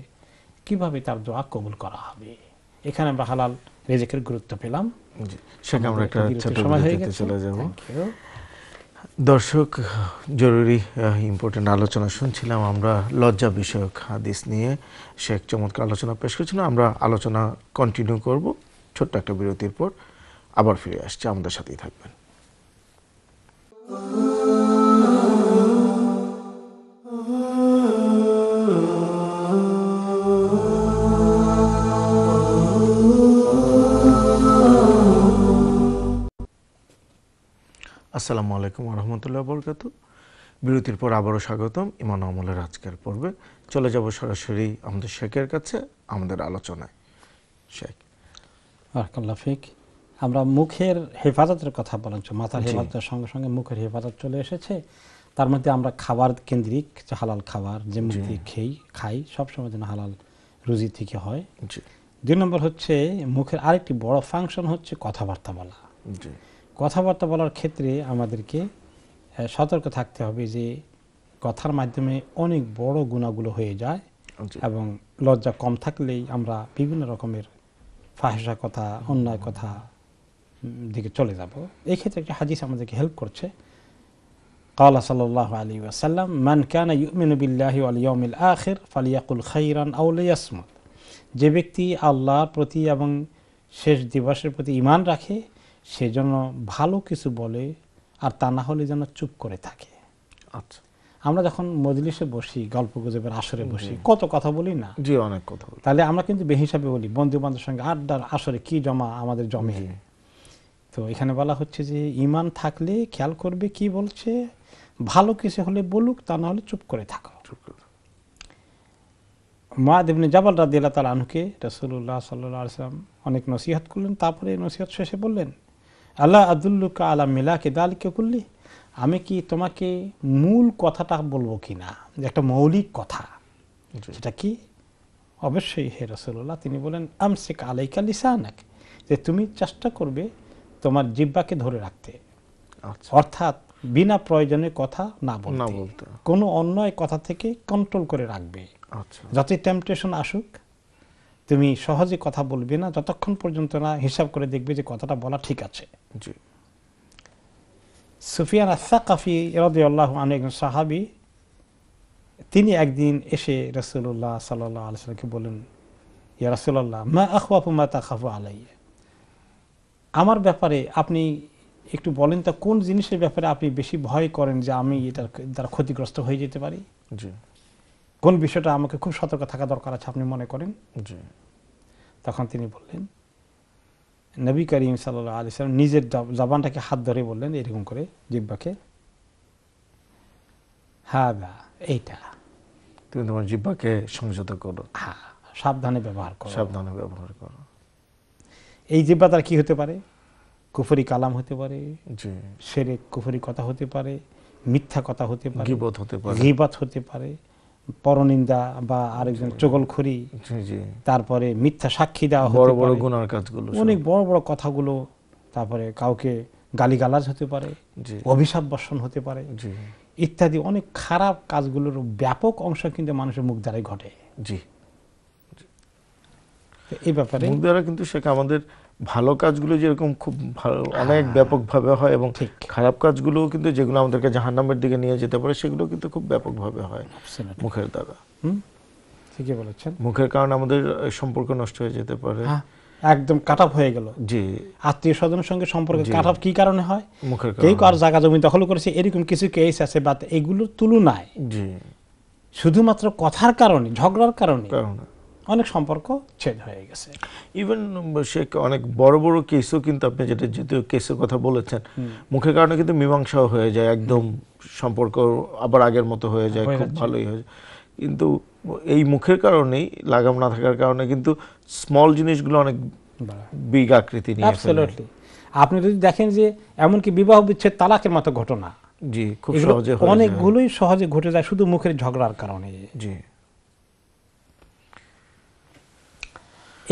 [SPEAKER 2] কিভাবে তার দোয়া কবুল করা হবে এখানে আমরা হালাল রেজেকের গুরুত্ব পেলাম
[SPEAKER 3] সেখানে আমরা একটা সময় হয়ে গেছে চলে যাবো
[SPEAKER 1] দর্শক জরুরি ইম্পর্টেন্ট আলোচনা শুনছিলাম আমরা লজ্জা বিষয়ক হাদিস নিয়ে শেখ চমৎকার আলোচনা পেশ করছিলাম আমরা আলোচনা কন্টিনিউ করব ছোট্ট একটা বিরতির পর আবার ফিরে আসছি আমাদের সাথেই থাকবেন আসসালামু আলাইকুম রহমতুল্লাহ বরকাত বিরতির পর আবারও স্বাগতম ইমান আমলের আজকের পর্বে চলে যাব সরাসরি আমাদের শেখের কাছে আমাদের আলোচনায় শেখ
[SPEAKER 2] ফিক আমরা মুখের হেফাজতের কথা বলেছি মাথার হেফাজতের সঙ্গে সঙ্গে মুখের হেফাজত চলে এসেছে তার মধ্যে আমরা খাবার কেন্দ্রিক হালাল খাবার যে মুখ খেই খাই সবসময় যেন হালাল রুজি থেকে হয় দুই নম্বর হচ্ছে মুখের আরেকটি বড় ফাংশন হচ্ছে কথাবার্তা বলা কথাবার্তা বলার ক্ষেত্রে আমাদেরকে সতর্ক থাকতে হবে যে কথার মাধ্যমে অনেক বড় গুণাগুলো হয়ে যায় এবং লজ্জা কম থাকলেই আমরা বিভিন্ন রকমের ফাহসা কথা অন্যায় কথা দিকে চলে যাব এই ক্ষেত্রে একটা হাজিস আমাদেরকে হেল্প করছে قال صلى الله عليه وسلم من كان বিল্লাহি بالله واليوم الآخر فليقل خيرا যে ব্যক্তি আল্লাহর প্রতি এবং শেষ দিবসের প্রতি ইমান রাখে সে যেন ভালো কিছু বলে আর তা না হলে যেন চুপ করে থাকে আচ্ছা আমরা যখন মজলিসে বসি গল্প গুজবের আসরে বসি কত কথা বলি না জি অনেক কথা তাহলে আমরা কিন্তু বেহিসাবে বলি বন্ধু বান্ধবের সঙ্গে আড্ডার আসরে কি জমা আমাদের জমে তো এখানে বলা হচ্ছে যে ইমান থাকলে খেয়াল করবে কি বলছে ভালো কিছু হলে বলুক তা না হলে চুপ করে থাকো মা দেবনে জাবাল রাদিয়াল্লাহ তার আনুকে রসুল্লাহ সাল্লাম অনেক নসিহাত করলেন তারপরে নসিহত শেষে বললেন আল্লাহ আবদুল্লুকা আলা মিলাকে দালকে করলি আমি কি তোমাকে মূল কথাটা বলবো কি না একটা মৌলিক কথা সেটা কি অবশ্যই হে রসল্লাহ তিনি বলেন আমসেক আলাইকা লিসানাক যে তুমি চেষ্টা করবে তোমার জিব্বাকে ধরে রাখতে আচ্ছা। অর্থাৎ বিনা প্রয়োজনে কথা না বলতে কোনো অন্যায় কথা থেকে কন্ট্রোল করে রাখবে আচ্ছা। যতই টেম্পটেশন আসুক তুমি সহজে কথা বলবে না যতক্ষণ পর্যন্ত না হিসাব করে দেখবে যে কথাটা বলা ঠিক আছে সুফিয়ান আসা কাফি রদে আল্লাহ আন একজন সাহাবি তিনি একদিন এসে রসুল্লাহ সাল্লাহ আলসালকে বলেন ইয়া রসুল্লাহ মা আখওয়াপু মা তা খাফু আলাইয়া আমার ব্যাপারে আপনি একটু বলেন তা কোন জিনিসের ব্যাপারে আপনি বেশি ভয় করেন যে আমি এটার দ্বারা ক্ষতিগ্রস্ত হয়ে যেতে পারি জি কোন বিষয়টা আমাকে খুব সতর্ক থাকা দরকার আছে আপনি মনে করেন তখন তিনি বললেন নবী করিম সাল্লাহ আলি সাল্লাম নিজের জবানটাকে হাত ধরে বললেন এরকম করে জিব্বাকে হ্যাঁ দা এইটা তুমি তোমার জিব্বাকে সংযত করো হ্যাঁ সাবধানে ব্যবহার করো সাবধানে ব্যবহার করো এই জিব্বা তার কি হতে পারে কুফরি কালাম হতে পারে সেরে কুফরি কথা হতে পারে মিথ্যা কথা হতে পারে গিবত হতে পারে গিবত হতে পারে পরনিন্দা বা আরেকজন চগলখুরি তারপরে মিথ্যা সাক্ষী দেওয়া বড় বড় গুনার
[SPEAKER 1] কাজগুলো অনেক
[SPEAKER 2] বড় বড় কথাগুলো তারপরে কাউকে গালিগালাজ হতে পারে অভিশাপ বর্ষণ হতে পারে ইত্যাদি অনেক খারাপ কাজগুলোর ব্যাপক অংশ কিন্তু মানুষের মুখ দ্বারাই ঘটে জি এই ব্যাপারে মুখ
[SPEAKER 1] দ্বারা কিন্তু সেটা আমাদের ভালো কাজগুলো যেরকম খুব ভালো হ্যাঁ। অনেক ব্যাপকভাবে হয় এবং খারাপ কাজগুলোও কিন্তু যেগুলো আমাদেরকে জাহান্নামের দিকে নিয়ে যেতে পারে সেগুলো কিন্তু খুব ব্যাপকভাবে হয় মুখের দ্বারা
[SPEAKER 2] ঠিকই বলেছেন মুখের কারণে আমাদের সম্পর্ক নষ্ট হয়ে যেতে পারে হ্যাঁ, একদম কাট অফ হয়ে গেল জি আত্মীয় স্বজনের সঙ্গে সম্পর্ক কাট অফ কি কারণে হয় মুখের কেউ কার জায়গা জমি দখল করেছে এরকম কিছু কেস আছে বা এগুলোর তুলনায় জি শুধুমাত্র কথার কারণে ঝগড়ার কারণে কারণে অনেক সম্পর্ক ছেদ হয়ে গেছে
[SPEAKER 1] ইভেন সে অনেক বড় বড় কেসও কিন্তু আপনি যেটা যেহেতু কেসের কথা বলেছেন মুখের কারণে কিন্তু মীমাংসাও হয়ে যায় একদম সম্পর্ক আবার আগের মতো হয়ে যায় খুব ভালোই হয়ে যায় কিন্তু এই মুখের কারণেই লাগাম না থাকার কারণে কিন্তু স্মল জিনিসগুলো অনেক বিগ আকৃতি নিয়ে অ্যাবসলিউটলি
[SPEAKER 2] আপনি যদি দেখেন যে এমনকি বিবাহ বিচ্ছেদ তালাকের মতো ঘটনা
[SPEAKER 1] জি খুব সহজে অনেকগুলোই
[SPEAKER 2] সহজে ঘটে যায় শুধু মুখের ঝগড়ার কারণে জি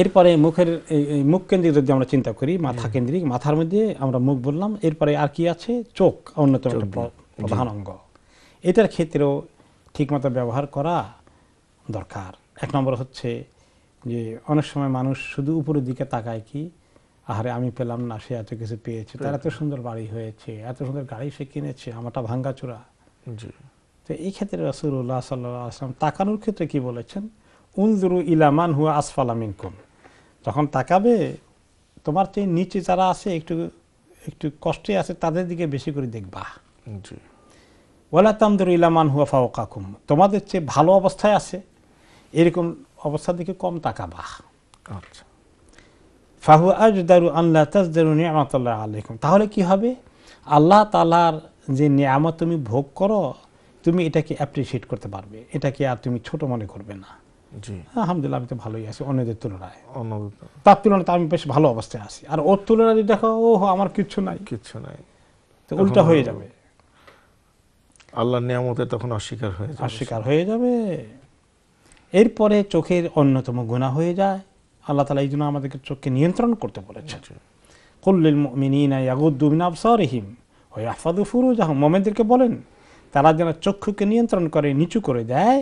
[SPEAKER 2] এরপরে মুখের মুখ কেন্দ্রিক যদি আমরা চিন্তা করি হ্যাঁ। মাথা কেন্দ্রিক মাথার মধ্যে আমরা মুখ বললাম এরপরে আর কি আছে চোখ অন্যতম প্রধান অঙ্গ এটার ক্ষেত্রেও ঠিকমতো ব্যবহার করা দরকার এক নম্বর হচ্ছে যে অনেক সময় মানুষ শুধু উপরের দিকে তাকায় কি আহারে আমি পেলাম না সে এত কিছু পেয়েছে তার এত সুন্দর বাড়ি হয়েছে এত সুন্দর গাড়ি সে কিনেছে আমারটা চূড়া তো এই ক্ষেত্রে রসুল্লাহ সাল্লাহ আসলাম তাকানোর ক্ষেত্রে কি বলেছেন উন্দুরু ইলামান হুয়া আসফালামিনকুম তখন তাকাবে তোমার চেয়ে নিচে যারা আছে একটু একটু কষ্টে আছে তাদের দিকে বেশি করে দেখবা ওলা তামদুর ইলামান হুয়া ফাওকাকুম তোমাদের চেয়ে ভালো অবস্থায় আছে এরকম অবস্থার দিকে কম তাকাবা আচ্ছা ফাহু আজদারু আল্লাহ তাজদারু নিয়ামতাল্লাহ আলাইকুম তাহলে কি হবে আল্লাহ তালার যে নিয়ামত তুমি ভোগ করো তুমি এটাকে অ্যাপ্রিসিয়েট করতে পারবে এটাকে আর তুমি ছোট মনে করবে না আলহামদুলিল্লাহ আমি তো ভালোই আছি অন্যদের তুলনায় তার তুলনায় আমি বেশ ভালো অবস্থায় আছি আর ওর তুলনায় যদি দেখো ও আমার কিচ্ছু নাই কিচ্ছু নাই তো উল্টা হয়ে যাবে
[SPEAKER 1] আল্লাহর নিয়ামতে তখন অস্বীকার হয়ে যাবে
[SPEAKER 2] অস্বীকার হয়ে যাবে এরপরে চোখের অন্যতম গুণা হয়ে যায় আল্লাহ তালা এই জন্য আমাদেরকে চোখকে নিয়ন্ত্রণ করতে বলেছেন কল্লিল মিনিনা ইয়াগুদ্দুমিন আবসারহিম ওই আফাদু ফুরুজ মোমেনদেরকে বলেন তারা যেন চক্ষুকে নিয়ন্ত্রণ করে নিচু করে দেয়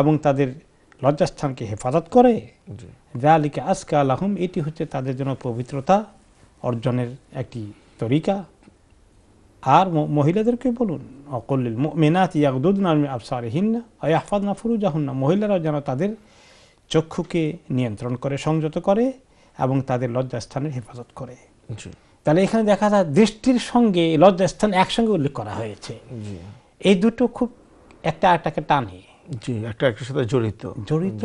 [SPEAKER 2] এবং তাদের লজ্জাস্থানকে হেফাজত করে জালিকে আজকে আলহম এটি হচ্ছে তাদের জন্য পবিত্রতা অর্জনের একটি তরিকা আর মহিলাদেরকে বলুন অকল্লিল মেনাত না ফুরু আয়াহফাদ না মহিলারা যেন তাদের চক্ষুকে নিয়ন্ত্রণ করে সংযত করে এবং তাদের লজ্জাস্থানের হেফাজত করে তাহলে এখানে দেখা যায় দৃষ্টির সঙ্গে লজ্জাস্থান একসঙ্গে উল্লেখ করা হয়েছে এই দুটো খুব একটা একটাকে টানে জি একটা একটার সাথে জড়িত জড়িত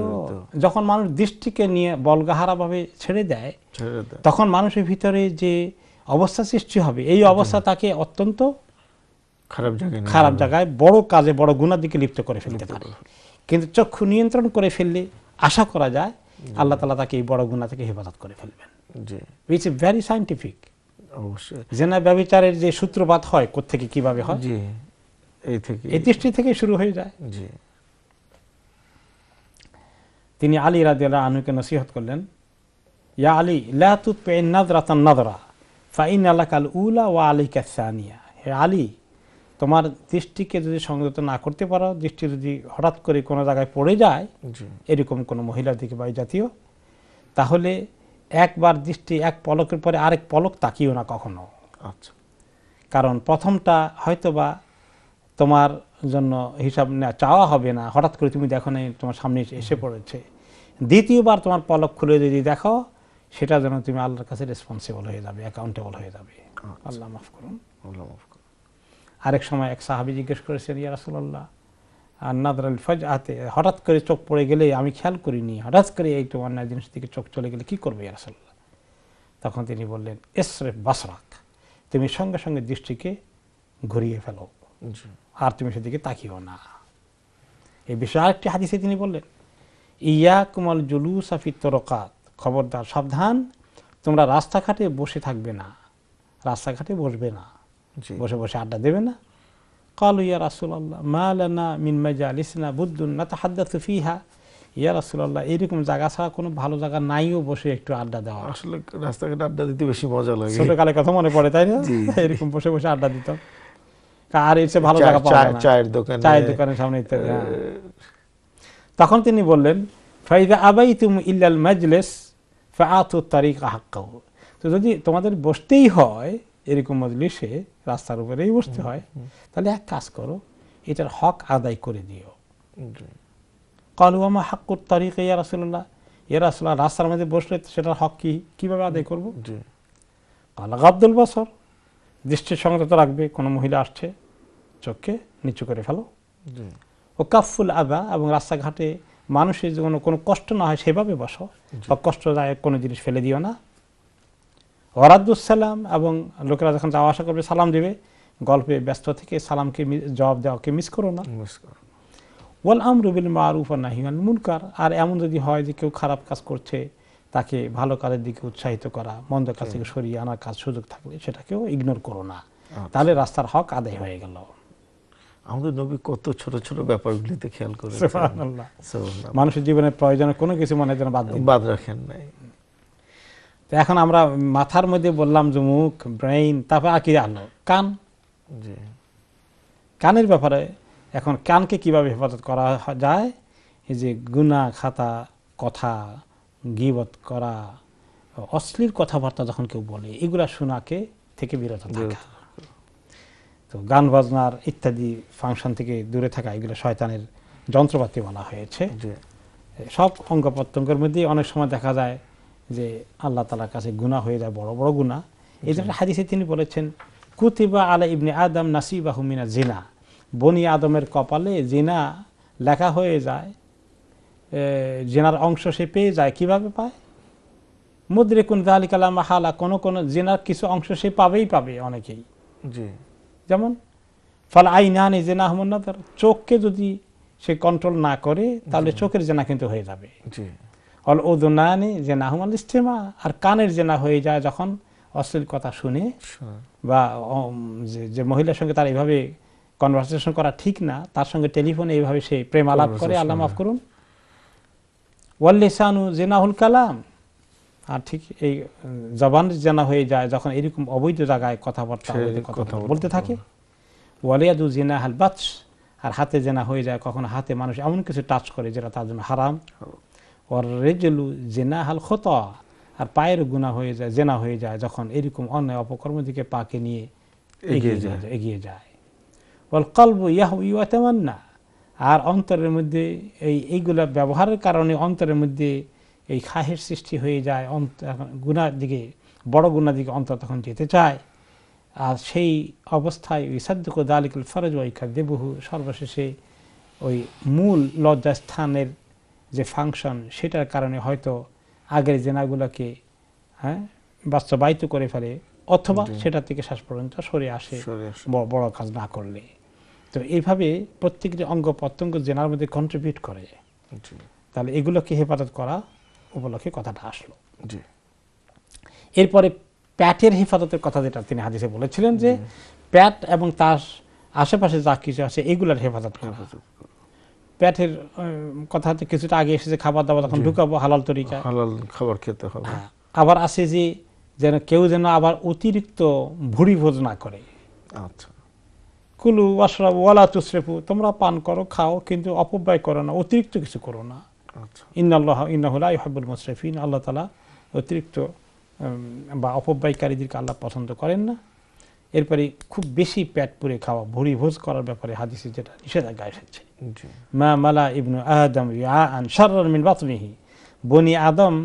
[SPEAKER 2] যখন মানুষ দৃষ্টিকে নিয়ে ছেড়ে দেয় তখন মানুষের ভিতরে যে অবস্থা সৃষ্টি হবে এই অবস্থা তাকে অত্যন্ত
[SPEAKER 1] খারাপ জায়গায় খারাপ
[SPEAKER 2] জায়গায় বড় কাজে বড় গুণার দিকে লিপ্ত করে ফেলতে পারে কিন্তু চক্ষু নিয়ন্ত্রণ করে ফেললে আশা করা যায় আল্লাহ তালা তাকে এই বড় গুণা থেকে হেফাজত করে ফেলবেন জি ইটস ভেরি সাইন্টিফিক অবশ্যই জেনা ব্যবচারের যে সূত্রপাত হয় কোথেকে কিভাবে হয় জি এই থেকে এই দৃষ্টি থেকে শুরু হয়ে যায় জি তিনি আলী রাদিয়াল্লাহ আনুকে নসিহত করলেন ইয়া আলী লাতুত পেন নাজরাতান নাজরা ফাইন আল্লাহ উলা ওয়া আলী ক্যাসানিয়া হে আলী তোমার দৃষ্টিকে যদি সংযত না করতে পারো দৃষ্টি যদি হঠাৎ করে কোনো জায়গায় পড়ে যায় এরকম কোনো মহিলার দিকে বা জাতীয় তাহলে একবার দৃষ্টি এক পলকের পরে আরেক পলক তাকিও না কখনো আচ্ছা কারণ প্রথমটা হয়তোবা তোমার জন্য হিসাব চাওয়া হবে না হঠাৎ করে তুমি দেখো না তোমার সামনে এসে পড়েছে দ্বিতীয়বার তোমার পলক খুলে যদি দেখো সেটা যেন তুমি আল্লাহর কাছে রেসপন্সিবল হয়ে যাবে অ্যাকাউন্টেবল হয়ে যাবে আচ্ছা। আল্লাহ মাফ করুন আরেক সময় এক সাহাবি জিজ্ঞেস করেছেন ইয়া রাসুল্লাহ আর ফজ আতে হঠাৎ করে চোখ পড়ে গেলে আমি খেয়াল করিনি হঠাৎ করে এই তোমার অন্যায় জিনিস থেকে চোখ চলে গেলে কি করবে ইয়া রাসুল্লাহ তখন তিনি বললেন এসরে বাসরাক তুমি সঙ্গে সঙ্গে দৃষ্টিকে ঘুরিয়ে ফেলো আর তুমি সেদিকে তাকিও না এই বিষয়ে আরেকটি হাদিসে তিনি বললেন ইয়া কুমল জুলু সাফি তরকাত খবরদার সাবধান তোমরা রাস্তাঘাটে বসে থাকবে না রাস্তাঘাটে বসবে না বসে বসে আড্ডা দেবে না কালু ইয়া রাসুল্লাহ মালানা মিনমাজা আলিসনা বুদ্দুন না তো তাহাদ্দা তুফিহা ইয়া রাসুল্লাহ এরকম জায়গা ছাড়া কোনো ভালো জায়গা নাইও বসে একটু আড্ডা দেওয়া আসলে রাস্তাঘাটে আড্ডা দিতে বেশি মজা লাগে ছোটকালের কথা মনে পড়ে তাই না এরকম বসে বসে আড্ডা দিতাম চায়ের দোকানের সামনে হ্যাঁ। তখন তিনি বললেন ফাইদা আবাইতুম ইল্লাল মাজলিস ফাআতু তো যদি তোমাদের বসতেই হয় এরকম মজলিসে রাস্তার উপরেই বসতে হয় তাহলে এক কাজ করো এটার হক আদায় করে দিও কলুয়ামা হাক্কুর তারিখে ইয়া রাসুল্লাহ ইয়া রাসুল্লাহ রাস্তার মধ্যে বসলে সেটার হক কি কিভাবে আদায় করবো আল্লাহ আব্দুল বসর দৃষ্টির সংযত রাখবে কোনো মহিলা আসছে চোখকে নিচু করে ফেলো ও কাফুল আদা এবং রাস্তাঘাটে মানুষের যেন কোনো কষ্ট না হয় সেভাবে বসো বা কষ্টদায়ক কোনো জিনিস ফেলে দিও না ওরাদুসালাম এবং লোকেরা যখন যাওয়া আসা করবে সালাম দেবে গল্পে ব্যস্ত থেকে সালামকে জবাব দেওয়াকে মিস করো না ওয়াল আমরুবিল মারুফ আর নাহিমান মুনকার আর এমন যদি হয় যে কেউ খারাপ কাজ করছে তাকে ভালো কাজের দিকে উৎসাহিত করা মন্দ কাজ থেকে সরিয়ে আনার কাজ সুযোগ থাকলে সেটাকেও ইগনোর করো না আচ্ছা। তাহলে রাস্তার হক আদায় হয়ে গেল আমাদের নবী কত ছোট ছোট
[SPEAKER 1] ব্যাপারগুলিতে খেয়াল করে মানুষের
[SPEAKER 2] জীবনের প্রয়োজনে কোনো কিছু মনে যেন বাদ বাদ রাখেন নাই তো এখন আমরা মাথার মধ্যে বললাম যে মুখ ব্রেইন তারপর আঁকি আলো কান কানের ব্যাপারে এখন কানকে কিভাবে হেফাজত করা যায় এই যে গুণা খাতা কথা গিবত করা অশ্লীল কথাবার্তা যখন কেউ বলে এগুলা শোনাকে থেকে বিরত থাকা তো গান বাজনার ইত্যাদি ফাংশন থেকে দূরে থাকা এগুলো শয়তানের যন্ত্রপাতি বলা হয়েছে সব অঙ্গ প্রত্যঙ্গের মধ্যেই অনেক সময় দেখা যায় যে আল্লাহ তালার কাছে গুণা হয়ে যায় বড় বড় গুণা এই জন্য হাদিসে তিনি বলেছেন কুতিবা আলা ইবনে আদম নাসিবা হুমিনা জিনা বনি আদমের কপালে জিনা লেখা হয়ে যায় জেনার অংশ সে পেয়ে যায় কিভাবে পায় মুদ্রে কোন দালিকালা মাহালা কোনো কোনো জেনার কিছু অংশ সে পাবেই পাবে অনেকেই জি যেমন ফল আইনান এই জেনা হমন না তার চোখকে যদি সে কন্ট্রোল না করে তাহলে চোখের জেনা কিন্তু হয়ে যাবে অল যে না হমান ইস্তেমা আর কানের জেনা হয়ে যায় যখন অশ্লীল কথা শুনে বা যে মহিলার সঙ্গে তার এইভাবে কনভারসেশন করা ঠিক না তার সঙ্গে টেলিফোনে এইভাবে সে প্রেম আলাপ করে আল্লাহ মাফ করুন ওয়াল্লিসানু জেনাহুল কালাম আর ঠিক এই জবান জানা হয়ে যায় যখন এরকম অবৈধ জায়গায় কথাবার্তা বলতে থাকে ওয়ালিয়াদু জেনা হাল বাচ আর হাতে জেনা হয়ে যায় কখনো হাতে মানুষ এমন কিছু টাচ করে যেটা তার জন্য হারাম ওর রেজলু জেনা হাল খত আর পায়ের গুণা হয়ে যায় জেনা হয়ে যায় যখন এরকম অন্যায় অপকর্ম দিকে পাকে নিয়ে
[SPEAKER 1] এগিয়ে যায় এগিয়ে
[SPEAKER 2] যায় কলব ইয়াহ ইয়া তেমন না আর অন্তরের মধ্যে এই এইগুলা ব্যবহারের কারণে অন্তরের মধ্যে এই খাহের সৃষ্টি হয়ে যায় অন্ত গুণার দিকে বড় গুণার দিকে অন্তর তখন যেতে চায় আর সেই অবস্থায় ইসাদ্দুক দালিকুল ফরজ ওই দেবহু সর্বশেষে ওই মূল লজ্জাস্থানের যে ফাংশন সেটার কারণে হয়তো আগের জেনাগুলোকে হ্যাঁ বাস্তবায়িত করে ফেলে অথবা সেটা থেকে শ্বাস পর্যন্ত সরে আসে বড় কাজ না করলে তো এইভাবে প্রত্যেকটি অঙ্গ প্রত্যঙ্গ জেনার মধ্যে কন্ট্রিবিউট করে তাহলে এগুলোকে হেফাজত করা উপলক্ষে কথাটা আসলো জি এরপরে প্যাটের হেফাজতের কথা যেটা তিনি হাদিসে বলেছিলেন যে প্যাট এবং তার আশেপাশে যা কিছু আছে এগুলার হেফাজত প্যাটের কথা কিছুটা আগে এসেছে খাবার দাবার তখন ঢুকাবো হালাল তরিকা
[SPEAKER 1] হালাল খাবার খেতে হবে হ্যাঁ,
[SPEAKER 2] আবার আছে যে যেন কেউ যেন আবার অতিরিক্ত ভুড়ি ভোজ না করে আচ্ছা কুলু ওয়াসরা ওয়ালা তুসরেফু তোমরা পান করো খাও কিন্তু অপব্যয় করো না অতিরিক্ত কিছু করো না আচ্ছা। ইন্নাল্লাহ ইন্নাহুল্লাহ ইহাবুল মুশরাফিন আল্লাহ তালা অতিরিক্ত বা অপব্যয়কারীদেরকে আল্লাহ পছন্দ করেন না এরপরে খুব বেশি প্যাট পুরে খাওয়া ভরি ভোজ করার ব্যাপারে হাদিসে যেটা নিষেধাজ্ঞা এসেছে মা মালা ইবনু আদম আন মিন বাতনিহি বনি আদম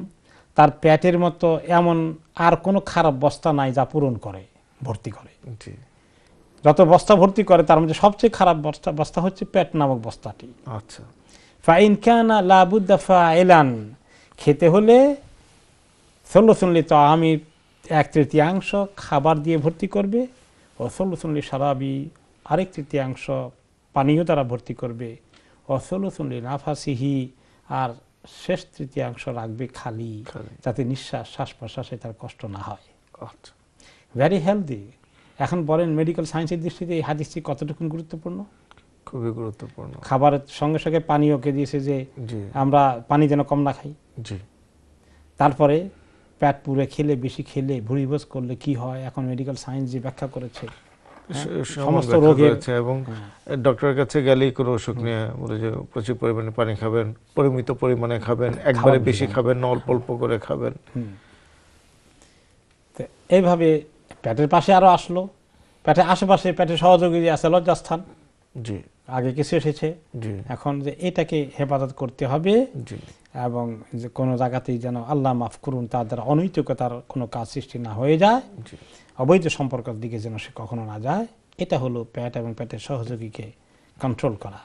[SPEAKER 2] তার প্যাটের মতো এমন আর কোনো খারাপ বস্তা নাই যা পূরণ করে ভর্তি করে যত বস্তা ভর্তি করে তার মধ্যে সবচেয়ে খারাপ বস্তা বস্তা হচ্ছে প্যাট নামক বস্তাটি আচ্ছা ফাইন কানা লাবুদ্দা ফাইলান খেতে হলে সল্লসল্লি তো আমি এক তৃতীয়াংশ খাবার দিয়ে ভর্তি করবে ও সল্লসল্লি সারাবি আরেক তৃতীয়াংশ পানীয় তারা ভর্তি করবে ও সল্লসল্লি নাফাসিহি আর শেষ তৃতীয়াংশ রাখবে খালি যাতে নিঃশ্বাস শ্বাস প্রশ্বাসে তার কষ্ট না হয় ভেরি হেলদি এখন বলেন মেডিকেল সায়েন্সের দৃষ্টিতে এই হাদিসটি কতটুকু গুরুত্বপূর্ণ খুবই গুরুত্বপূর্ণ খাবারের সঙ্গে সঙ্গে পানীয়কে দিয়েছে যে আমরা পানি যেন কম না খাই জি তারপরে পেট পুরে খেলে বেশি খেলে ভুড়ি ভুড়িভোজ করলে কি হয় এখন মেডিকেল সায়েন্স যে ব্যাখ্যা করেছে হ্যাঁ? সমস্ত
[SPEAKER 1] রোগ হয়েছে এবং ডক্টরের হ্যাঁ। কাছে গেলেই কোনো অসুখ নিয়ে বলে যে প্রচুর পরিমাণে পানি খাবেন পরিমিত পরিমাণে খাবেন একবারে বেশি খাবেন না অল্প অল্প করে খাবেন
[SPEAKER 2] এইভাবে পেটের পাশে আরো আসলো পেটের আশেপাশে পেটের সহযোগী আছে লজ্জাস্থান জি আগে কিছু এসেছে এখন যে এটাকে হেফাজত করতে হবে এবং যে কোনো জায়গাতেই যেন আল্লাহ মাফ করুন তাদের অনৈতিকতার কোনো কাজ সৃষ্টি না হয়ে যায় অবৈধ সম্পর্কের দিকে যেন সে কখনো না যায় এটা হলো প্যাট এবং প্যাটের সহযোগীকে কন্ট্রোল করা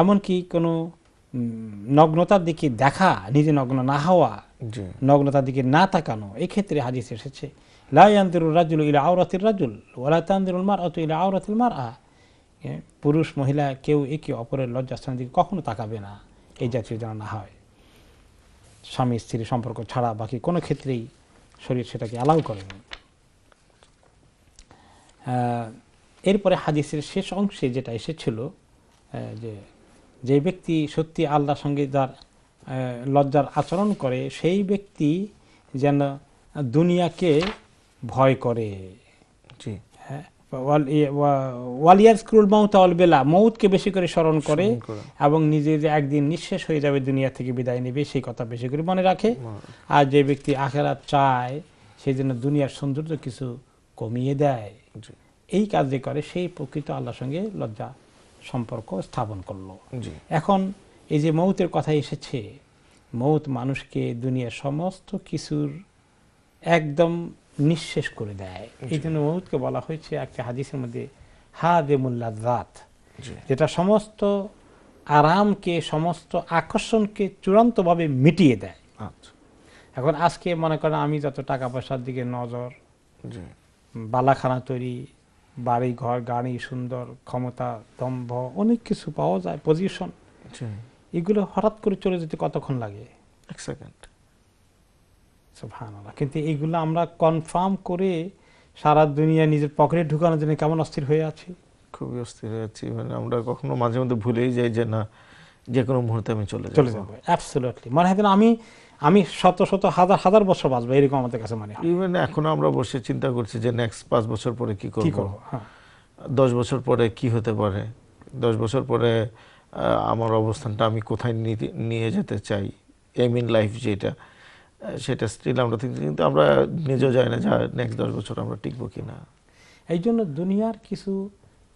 [SPEAKER 2] এমনকি কোনো নগ্নতার দিকে দেখা নিজে নগ্ন না হওয়া নগ্নতার দিকে না তাকানো এক্ষেত্রে হাদিস এসেছে লা ইয়ান্দিরুল রাজুল ইলা আওরাতির রাজুল তান্দির মার অত ইলা আওরাতিল আহ পুরুষ মহিলা কেউ একে অপরের লজ্জাস্থানের দিকে কখনো তাকাবে না এই জাতীয় যেন না হয় স্বামী স্ত্রী সম্পর্ক ছাড়া বাকি কোনো ক্ষেত্রেই শরীর সেটাকে অ্যালাউ করেনি এরপরে হাদিসের শেষ অংশে যেটা এসেছিল যে যে ব্যক্তি সত্যি আল্লাহ সঙ্গে যার লজ্জার আচরণ করে সেই ব্যক্তি যেন দুনিয়াকে ভয় করে জি ওয়ালিয়ার স্ক্রুল মৌত অলবেলা মৌতকে বেশি করে স্মরণ করে এবং নিজে যে একদিন নিঃশেষ হয়ে যাবে দুনিয়া থেকে বিদায় নেবে সেই কথা বেশি করে মনে রাখে আর যে ব্যক্তি আখেরাত চায় সেই জন্য দুনিয়ার সৌন্দর্য কিছু কমিয়ে দেয় এই কাজ যে করে সেই প্রকৃত আল্লাহর সঙ্গে লজ্জা সম্পর্ক স্থাপন করলো এখন এই যে মৌতের কথা এসেছে মৌত মানুষকে দুনিয়ার সমস্ত কিছুর একদম নিঃশেষ করে দেয় এই জন্য মহুদকে বলা হয়েছে একটা হাদিসের মধ্যে হা দে মুল্লাজাত যেটা সমস্ত আরামকে সমস্ত আকর্ষণকে চূড়ান্তভাবে মিটিয়ে দেয় আচ্ছা। এখন আজকে মনে করেন আমি যত টাকা পয়সার দিকে নজর বালাখানা তৈরি বাড়ি ঘর গাড়ি সুন্দর ক্ষমতা দম্ভ অনেক কিছু পাওয়া যায় পজিশন এগুলো হঠাৎ করে চলে যেতে কতক্ষণ লাগে এক সেকেন্ড সুফহানাল্লাহ কিন্তু এইগুলো আমরা কনফার্ম করে সারা দুনিয়া নিজের পকেটে ঢুকানোর জন্য কেমন অস্থির হয়ে আছি
[SPEAKER 1] খুবই অস্থির হয়ে আছি মানে আমরা কখনো মাঝে মধ্যে ভুলেই যাই যে না যে কোনো মুহূর্তে আমি চলে চলে যাবো
[SPEAKER 2] অ্যাবসোলুটলি মনে হয় আমি আমি শত শত হাজার হাজার বছর বাঁচবো এরকম আমাদের কাছে মানে
[SPEAKER 1] ইভেন এখন আমরা বসে চিন্তা করছি যে নেক্সট পাঁচ বছর পরে কি করব হ্যাঁ। দশ বছর পরে কি হতে পারে দশ বছর পরে আমার অবস্থানটা আমি কোথায় নিয়ে যেতে চাই এম ইন লাইফ যেটা সেটা স্টিল আমরা কিন্তু আমরা নিজেও যাই না যা নেক্সট দশ বছর আমরা টিকবো কি না
[SPEAKER 2] এই জন্য দুনিয়ার কিছু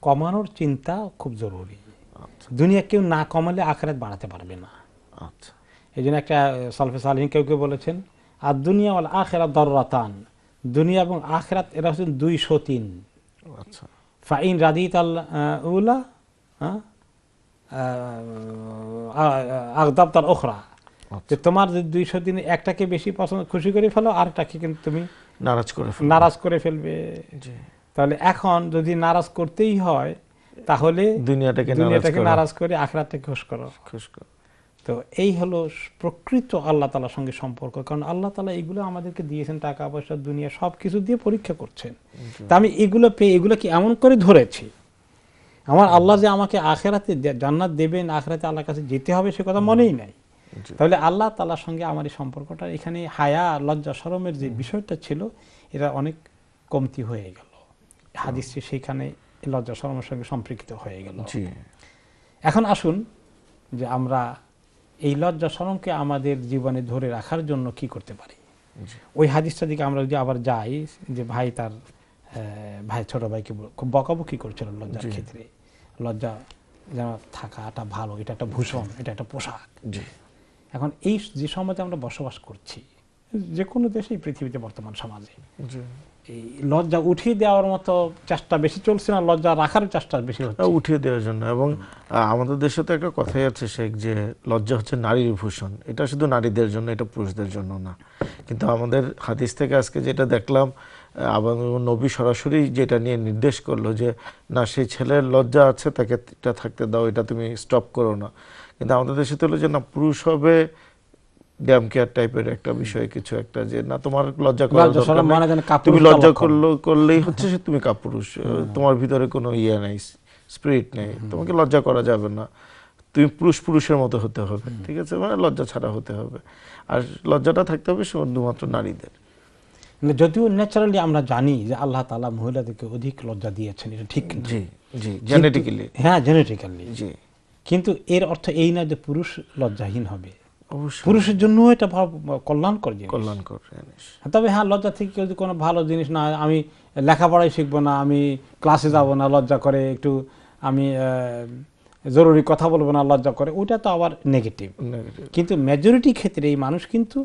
[SPEAKER 2] কমানোর চিন্তা খুব জরুরি দুনিয়া কেউ না কমালে আখরাত বাড়াতে পারবে না আচ্ছা এই জন্য একটা সালফে সালহীন কেউ কেউ বলেছেন আর দুনিয়া বলে আখেরাত দররাতান দুনিয়া এবং আখরাত এরা হচ্ছেন দুই সতীন আচ্ছা ফাইন রাদিত আল উলা আহ আগদাব তার ওখরা আচ্ছা। যে তোমার যে দুইশো দিনে একটাকে বেশি পছন্দ খুশি করে ফেলো আরেকটাকে কিন্তু তুমি নারাজ করে নারাজ করে ফেলবে তাহলে এখন যদি নারাজ করতেই হয় তাহলে
[SPEAKER 1] দুনিয়াটাকে দুনিয়াটাকে নারাজ
[SPEAKER 2] করে আখরাতে খুশ করো খুশ করো তো এই হলো প্রকৃত আল্লাহ তালার সঙ্গে সম্পর্ক কারণ আল্লাহ তালা এগুলো আমাদেরকে দিয়েছেন টাকা পয়সা দুনিয়া সব কিছু দিয়ে পরীক্ষা করছেন তা আমি এগুলো পেয়ে এগুলো কি এমন করে ধরেছি আমার আল্লাহ যে আমাকে আখেরাতে জান্নাত দেবেন আখেরাতে আল্লাহর কাছে যেতে হবে সে কথা মনেই নাই তাহলে আল্লাহ তালার সঙ্গে আমার এই সম্পর্কটা এখানে হায়া লজ্জা সরমের যে বিষয়টা ছিল এটা অনেক কমতি হয়ে গেল হাদিসটি সেইখানে লজ্জা সরমের সঙ্গে সম্পৃক্ত হয়ে গেল এখন আসুন যে আমরা এই লজ্জা সরমকে আমাদের জীবনে ধরে রাখার জন্য কি করতে পারি ওই হাদিসটা দিকে আমরা যদি আবার যাই যে ভাই তার ভাই ছোট ভাইকে খুব বকাবকি করছিল লজ্জার ক্ষেত্রে লজ্জা যেন থাকাটা ভালো এটা একটা ভূষণ এটা একটা পোশাক এখন এই যে সমাজে আমরা বসবাস করছি যে কোনো দেশেই পৃথিবীতে বর্তমান সমাজে এই লজ্জা উঠিয়ে দেওয়ার মতো চেষ্টা বেশি চলছে না লজ্জা রাখার
[SPEAKER 1] চেষ্টা বেশি হচ্ছে উঠিয়ে দেওয়ার জন্য এবং আমাদের দেশে তো একটা কথাই আছে শেখ যে লজ্জা হচ্ছে নারীর ভূষণ এটা শুধু নারীদের জন্য এটা পুরুষদের জন্য না কিন্তু আমাদের হাদিস থেকে আজকে যেটা দেখলাম আবার নবী সরাসরি যেটা নিয়ে নির্দেশ করলো যে না সেই ছেলের লজ্জা আছে তাকে এটা থাকতে দাও এটা তুমি স্টপ করো না কিন্তু আমাদের দেশে তো হলো যে না পুরুষ হবে ড্যাম কেয়ার টাইপের একটা বিষয় কিছু একটা যে না তোমার লজ্জা করা মানে তুমি লজ্জা করলো করলেই হচ্ছে সে তুমি কাপুরুষ তোমার ভিতরে কোনো ইয়ে নাই স্পিরিট নেই তোমাকে লজ্জা করা যাবে না তুমি পুরুষ পুরুষের মতো হতে হবে ঠিক আছে মানে লজ্জা ছাড়া হতে হবে আর লজ্জাটা থাকতে হবে শুধুমাত্র নারীদের
[SPEAKER 2] যদিও ন্যাচারালি আমরা জানি যে আল্লাহ তালা মহিলাদেরকে অধিক লজ্জা দিয়েছেন এটা ঠিক জি
[SPEAKER 1] জি জেনেটিক্যালি
[SPEAKER 2] হ্যাঁ জেনেটিক্যালি জি কিন্তু এর অর্থ এই না যে পুরুষ লজ্জাহীন হবে পুরুষের জন্য এটা কল্যাণকর জিনিস কল্যাণকর হ্যাঁ, তবে হ্যাঁ লজ্জা থেকে যদি কোনো ভালো জিনিস না আমি লেখাপড়াই শিখবো না আমি ক্লাসে যাব না লজ্জা করে একটু আমি জরুরি কথা বলবো না লজ্জা করে ওটা তো আবার নেগেটিভ কিন্তু মেজরিটি ক্ষেত্রে এই মানুষ কিন্তু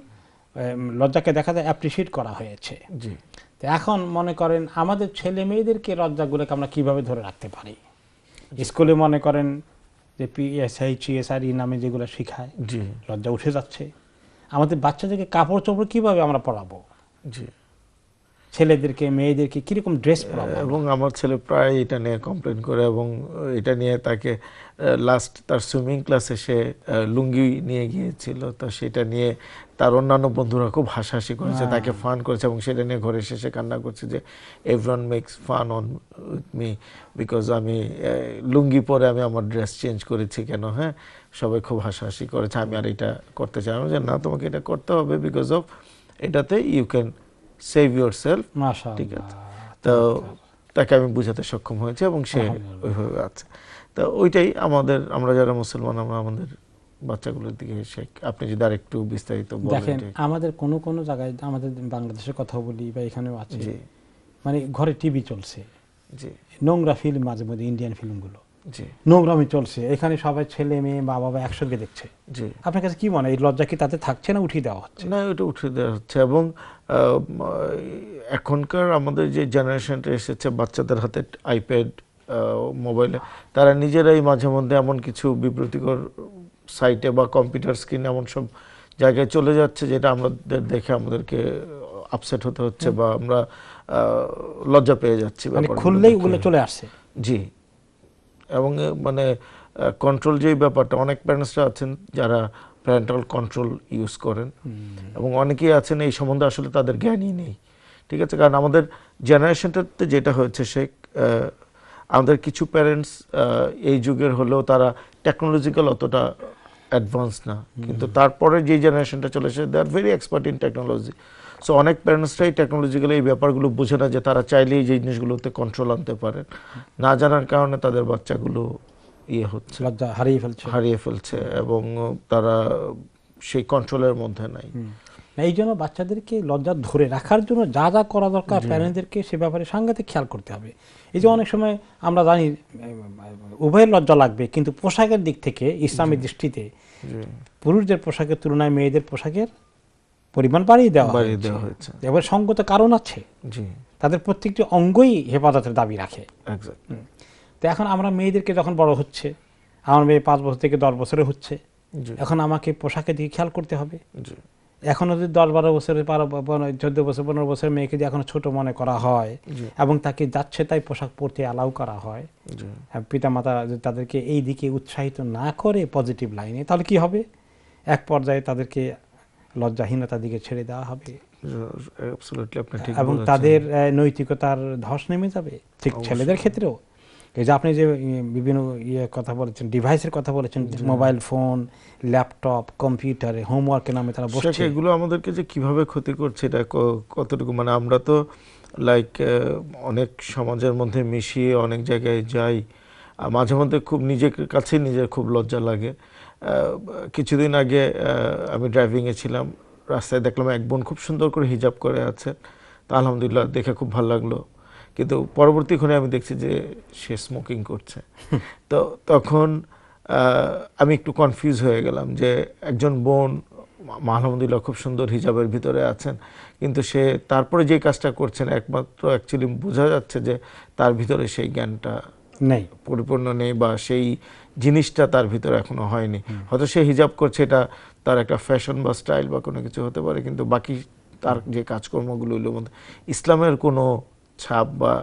[SPEAKER 2] লজ্জাকে দেখা যায় অ্যাপ্রিসিয়েট করা হয়েছে তো এখন মনে করেন আমাদের ছেলে মেয়েদেরকে লজ্জাগুলোকে আমরা কিভাবে ধরে রাখতে পারি স্কুলে মনে করেন যে পিএসআই চিএসআর ই নামে যেগুলো শেখায় জি লজ্জা উঠে যাচ্ছে আমাদের বাচ্চাদেরকে কাপড় চোপড় কিভাবে আমরা পড়াবো জি ছেলেদেরকে মেয়েদেরকে কিরকম ড্রেস পড়াবো এবং আমার ছেলে প্রায় এটা নিয়ে কমপ্লেন
[SPEAKER 1] করে এবং এটা নিয়ে তাকে লাস্ট তার সুইমিং ক্লাসে সে লুঙ্গি নিয়ে গিয়েছিল তো সেটা নিয়ে তার অন্যান্য বন্ধুরা খুব হাসাহাসি করেছে তাকে ফান করেছে এবং সেটা নিয়ে ঘরে শেষে কান্না করছে যে everyone makes fun on with me because আমি লুঙ্গি পরে আমি আমার ড্রেস চেঞ্জ করেছি কেন হ্যাঁ সবাই খুব হাসাহাসি করেছে আমি আর এটা করতে চাই আমি যে না তোমাকে এটা করতে হবে বিকজ অফ এটাতে you can save yourself ঠিক আছে তো তাকে আমি বুঝাতে সক্ষম হয়েছি এবং সে ওইভাবে আছে তো ওইটাই আমাদের আমরা যারা মুসলমান আমরা আমাদের বাচ্চাগুলোর দিকে এসে আপনি যদি আর একটু বিস্তারিত দেখেন
[SPEAKER 2] আমাদের কোনো কোনো জায়গায় আমাদের বাংলাদেশের কথা বলি বা এখানেও আছে মানে ঘরে টিভি চলছে নোংরা ফিল্ম মাঝে মধ্যে ইন্ডিয়ান ফিল্মগুলো নোংরামি চলছে এখানে সবাই ছেলে মেয়ে মা বাবা একসঙ্গে দেখছে আপনার কাছে কি মনে হয় এই লজ্জা কি তাতে থাকছে না উঠিয়ে দেওয়া হচ্ছে
[SPEAKER 1] না এটা উঠিয়ে দেওয়া হচ্ছে এবং এখনকার আমাদের যে জেনারেশনটা এসেছে বাচ্চাদের হাতে আইপ্যাড মোবাইলে তারা নিজেরাই মাঝে মধ্যে এমন কিছু বিব্রতিকর সাইটে বা কম্পিউটার স্ক্রিন এমন সব জায়গায় চলে যাচ্ছে যেটা আমাদের দেখে আমাদেরকে আপসেট হতে হচ্ছে বা আমরা লজ্জা পেয়ে যাচ্ছি মানে খুললেই ওগুলো চলে আসছে জি এবং মানে কন্ট্রোল যেই ব্যাপারটা অনেক প্যারেন্টসরা আছেন যারা প্যারেন্টাল কন্ট্রোল ইউজ করেন এবং অনেকেই আছেন এই সম্বন্ধে আসলে তাদের জ্ঞানই নেই ঠিক আছে কারণ আমাদের জেনারেশনটাতে যেটা হয়েছে সে আমাদের কিছু প্যারেন্টস এই যুগের হলেও তারা টেকনোলজিক্যাল অতটা অ্যাডভান্স না কিন্তু তারপরে যে জেনারেশনটা চলে এসেছে they are very expert in technology so অনেক প্যারেন্টসরাই টেকনোলজিক্যালি এই ব্যাপারগুলো বোঝে না যে তারা চাইলেই যে জিনিসগুলোতে কন্ট্রোল আনতে পারে না জানার কারণে তাদের বাচ্চাগুলো ইয়ে হচ্ছে হারিয়ে ফেলছে হারিয়ে ফেলছে এবং তারা সেই কন্ট্রোলের মধ্যে নাই
[SPEAKER 2] এই জন্য বাচ্চাদেরকে লজ্জা ধরে রাখার জন্য যা যা করা দরকার প্যারেন্টদেরকে সে ব্যাপারে সাংঘাতিক খেয়াল করতে হবে এই যে অনেক সময় আমরা জানি উভয়ের লজ্জা লাগবে কিন্তু পোশাকের দিক থেকে ইসলামের দৃষ্টিতে পুরুষদের পোশাকের তুলনায় মেয়েদের পোশাকের পরিমাণ বাড়িয়ে দেওয়া হয়েছে এবার সঙ্গত কারণ আছে তাদের প্রত্যেকটি অঙ্গই হেফাজতের দাবি রাখে তো এখন আমরা মেয়েদেরকে যখন বড় হচ্ছে আমার মেয়ে পাঁচ বছর থেকে দশ বছরে হচ্ছে এখন আমাকে পোশাকের দিকে খেয়াল করতে হবে এখনো যদি দশ বারো বছরের বারো চোদ্দ বছর পনেরো বছরের মেয়েকে যদি এখনো ছোট মনে করা হয় এবং তাকে যাচ্ছে তাই পোশাক পরতে অ্যালাউ করা হয় হ্যাঁ, পিতামাতা যদি তাদেরকে এই দিকে উৎসাহিত না করে পজিটিভ লাইনে তাহলে কি হবে এক পর্যায়ে তাদেরকে লজ্জাহীনতার দিকে ছেড়ে দেওয়া হবে এবং তাদের নৈতিকতার ধস নেমে যাবে ঠিক ছেলেদের ক্ষেত্রেও এই যে আপনি যে বিভিন্ন ইয়ে কথা বলেছেন ডিভাইসের কথা বলেছেন মোবাইল ফোন ল্যাপটপ কম্পিউটারে হোমওয়ার্কের নামে তারা বসছে
[SPEAKER 1] এগুলো আমাদেরকে যে কিভাবে ক্ষতি করছে এটা কতটুকু মানে আমরা তো লাইক অনেক সমাজের মধ্যে মিশিয়ে অনেক জায়গায় যাই মাঝে মধ্যে খুব নিজের কাছে নিজের খুব লজ্জা লাগে কিছুদিন আগে আমি ড্রাইভিংয়ে ছিলাম রাস্তায় দেখলাম এক বোন খুব সুন্দর করে হিজাব করে আছে তা আলহামদুলিল্লাহ দেখে খুব ভালো লাগলো কিন্তু পরবর্তী ক্ষণে আমি দেখছি যে সে স্মোকিং করছে তো তখন আমি একটু কনফিউজ হয়ে গেলাম যে একজন বোন আলহামদুলিল্লাহ খুব সুন্দর হিজাবের ভিতরে আছেন কিন্তু সে তারপরে যে কাজটা করছেন একমাত্র অ্যাকচুয়ালি বোঝা যাচ্ছে যে তার ভিতরে সেই জ্ঞানটা নেই পরিপূর্ণ নেই বা সেই জিনিসটা তার ভিতরে এখনো হয়নি হয়তো সে হিজাব করছে এটা তার একটা ফ্যাশন বা স্টাইল বা কোনো কিছু হতে পারে কিন্তু বাকি তার যে কাজকর্মগুলো ইসলামের কোনো ছাপ বা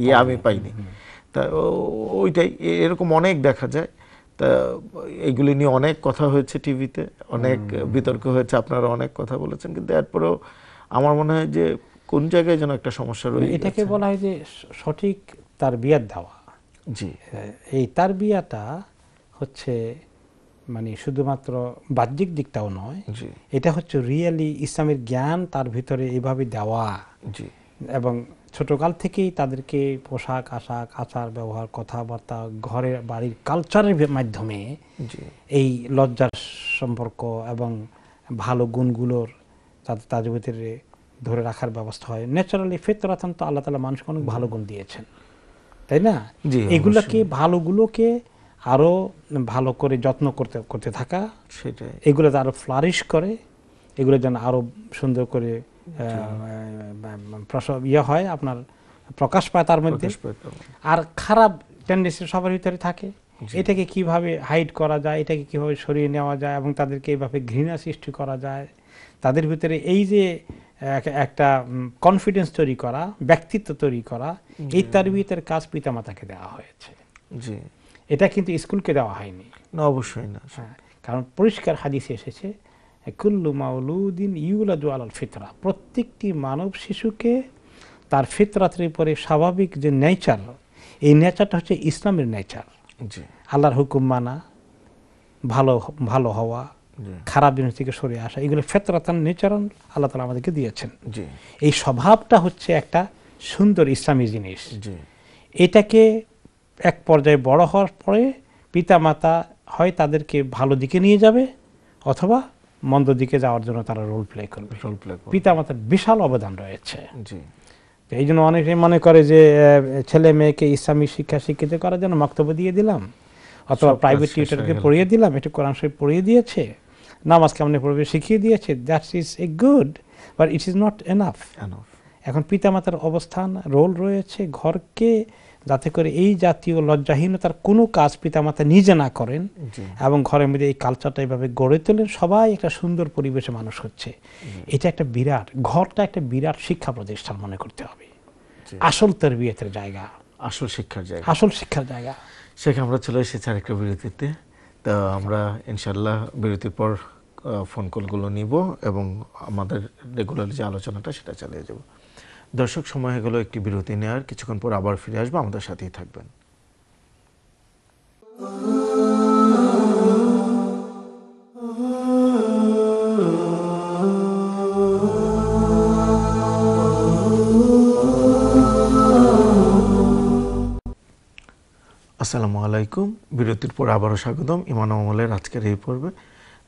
[SPEAKER 1] ইয়ে আমি পাইনি তা ওইটাই এরকম অনেক দেখা যায় তা এইগুলি নিয়ে অনেক কথা হয়েছে টিভিতে অনেক বিতর্ক হয়েছে আপনারা অনেক কথা বলেছেন কিন্তু এরপরেও আমার মনে হয় যে কোন জায়গায় যেন একটা সমস্যা মানে রয়েছে এটাকে
[SPEAKER 2] বলা হয় যে সঠিক তার বিয়ার দেওয়া জি এই তার বিয়াটা হচ্ছে মানে শুধুমাত্র বাহ্যিক দিকটাও নয় এটা হচ্ছে রিয়েলি ইসলামের জ্ঞান তার ভিতরে এভাবে দেওয়া এবং ছোটকাল থেকেই তাদেরকে পোশাক আশাক আচার ব্যবহার কথাবার্তা ঘরের বাড়ির কালচারের মাধ্যমে এই লজ্জার সম্পর্ক এবং ভালো গুণগুলোর তাদের তাদের ভিতরে ধরে রাখার ব্যবস্থা হয় ন্যাচারালি ফেতরাতন তো আল্লাহ তালা মানুষকে অনেক ভালো গুণ দিয়েছেন তাই না এগুলোকে ভালোগুলোকে আরও ভালো করে যত্ন করতে করতে থাকা সেটাই এগুলো আরও ফ্লারিশ করে এগুলো যেন আরও সুন্দর করে ইয়ে হয় আপনার প্রকাশ পায় তার মধ্যে আর খারাপ টেন্ডেন্সি সবার ভিতরে থাকে এটাকে কিভাবে হাইড করা যায় এটাকে কিভাবে সরিয়ে নেওয়া যায় এবং তাদেরকে এইভাবে ঘৃণা সৃষ্টি করা যায় তাদের ভিতরে এই যে একটা কনফিডেন্স তৈরি করা ব্যক্তিত্ব তৈরি করা এই তার কাজ পিতামাতাকে দেওয়া হয়েছে জি এটা কিন্তু স্কুলকে দেওয়া হয়নি না অবশ্যই না হ্যাঁ, কারণ পরিষ্কার হাদিসে এসেছে কুল্লু মাউলুদ্দিন ইউলাদু আলাল ফিতরা প্রত্যেকটি মানব শিশুকে তার ফিতরাতের উপরে স্বাভাবিক যে নেচার এই নেচারটা হচ্ছে ইসলামের নেচার আল্লাহর হুকুম মানা ভালো ভালো হওয়া খারাপ জিনিস থেকে সরে আসা এগুলো ফেতরাতান নেচারন আল্লাহ তালা আমাদেরকে দিয়েছেন এই স্বভাবটা হচ্ছে একটা সুন্দর ইসলামী জিনিস এটাকে এক পর্যায়ে বড় হওয়ার পরে পিতা মাতা হয় তাদেরকে ভালো দিকে নিয়ে যাবে অথবা মন্দ দিকে যাওয়ার জন্য তারা রোল প্লে করবে রোল প্লে পিতা মাতার বিশাল অবদান রয়েছে জি এই জন্য অনেকে মনে করে যে ছেলে মেয়েকে ইসলামী শিক্ষা শিক্ষিত করার জন্য মক্তব্য দিয়ে দিলাম অথবা প্রাইভেট টিউটারকে পড়িয়ে দিলাম এটা কোরআন শরীফ পড়িয়ে দিয়েছে নামাজ কেমনে পড়বে শিখিয়ে দিয়েছে that is a good but it is not enough এখন পিতা মাতার অবস্থান রোল রয়েছে ঘরকে যাতে করে এই জাতীয় লজ্জাহীনতার কোনো কাজ পিতামাতা নিজে না করেন এবং ঘরের মধ্যে এই কালচারটা এইভাবে গড়ে তোলেন সবাই একটা সুন্দর পরিবেশে মানুষ হচ্ছে এটা একটা বিরাট ঘরটা একটা বিরাট শিক্ষা প্রতিষ্ঠান মনে করতে হবে আসল তার বিয়েতের জায়গা আসল শিক্ষার জায়গা আসল শিক্ষার জায়গা
[SPEAKER 1] সেখানে আমরা চলে এসেছি আরেকটা বিরতিতে তো আমরা ইনশাল্লাহ বিরতির পর ফোন কলগুলো নিব এবং আমাদের রেগুলার যে আলোচনাটা সেটা চালিয়ে যাব দর্শক সময় হয়ে গেল একটি বিরতি নেওয়ার কিছুক্ষণ পর আবার ফিরে আসবো আমাদের সাথেই থাকবেন আসসালামু আলাইকুম বিরতির পর আবারও স্বাগতম ইমান আমলের আজকের এই পর্বে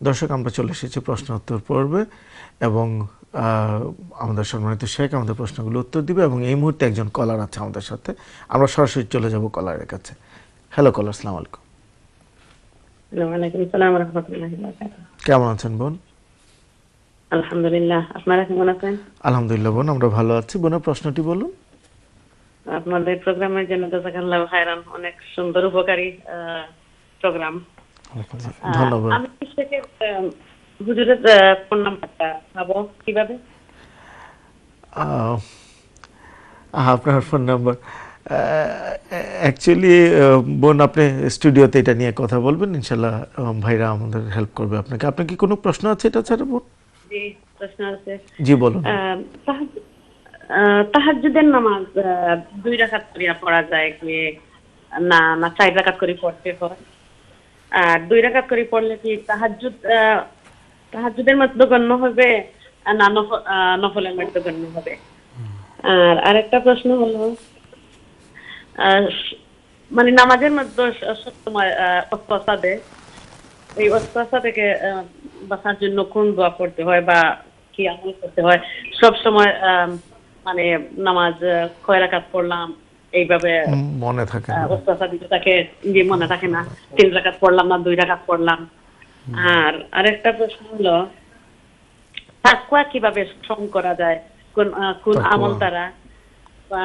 [SPEAKER 1] দর্শক আমরা চলে এসেছি প্রশ্ন উত্তর পর্বে এবং আমাদের সম্মানিত শেখ আমাদের প্রশ্নগুলো উত্তর দিবে এবং এই মুহূর্তে একজন কলার আছে আমাদের সাথে আমরা সরাসরি চলে যাব কলারের কাছে হ্যালো কলার সালাম আলাইকুম কেমন আছেন বোন
[SPEAKER 4] আলহামদুলিল্লাহ আপনারা কেমন আছেন
[SPEAKER 1] আলহামদুলিল্লাহ বোন আমরা ভালো আছি বোনের প্রশ্নটি বলুন
[SPEAKER 4] আপনাদের প্রোগ্রামের জন্য জাজাকাল্লাহ অনেক সুন্দর উপকারী প্রোগ্রাম ধন্যবাদ আমি হুজুরের ফোন নাম্বারটা কিভাবে
[SPEAKER 1] আপনার ফোন নাম্বার অ্যাকচুয়ালি বোন আপনি স্টুডিওতে এটা নিয়ে কথা বলবেন ইনশাল্লাহ ভাইরা আমাদের হেল্প করবে আপনাকে আপনার কি কোনো প্রশ্ন আছে এটা ছাড়া বোন
[SPEAKER 4] জি বলুন তাহাজুদের নামাজ দুই রাখাত করে পড়া যায় কি না না চার রাখাত করে পড়তে হয় আর দুই রাখাত করে পড়লে কি তাহাজুদ তাহাজুদের মধ্যে গণ্য হবে না নফলের মধ্যে গণ্য হবে আর আরেকটা প্রশ্ন হলো মানে নামাজের মধ্যে সবসময় অস্ত্রসাদে এই অস্ত্রসা থেকে বাঁচার জন্য কোন দোয়া করতে হয় বা কি আমল করতে হয় সব সময় মানে নামাজ কয়লা রাকাত পড়লাম এইভাবে মনে থাকে অস্ত্রসা দিতে থাকে যে মনে থাকে না তিন রাকাত পড়লাম না দুই রাকাত পড়লাম আর আরেকটা প্রশ্ন হলো তাকুয়া কিভাবে স্ট্রং করা যায় কোন কোন আমল তারা বা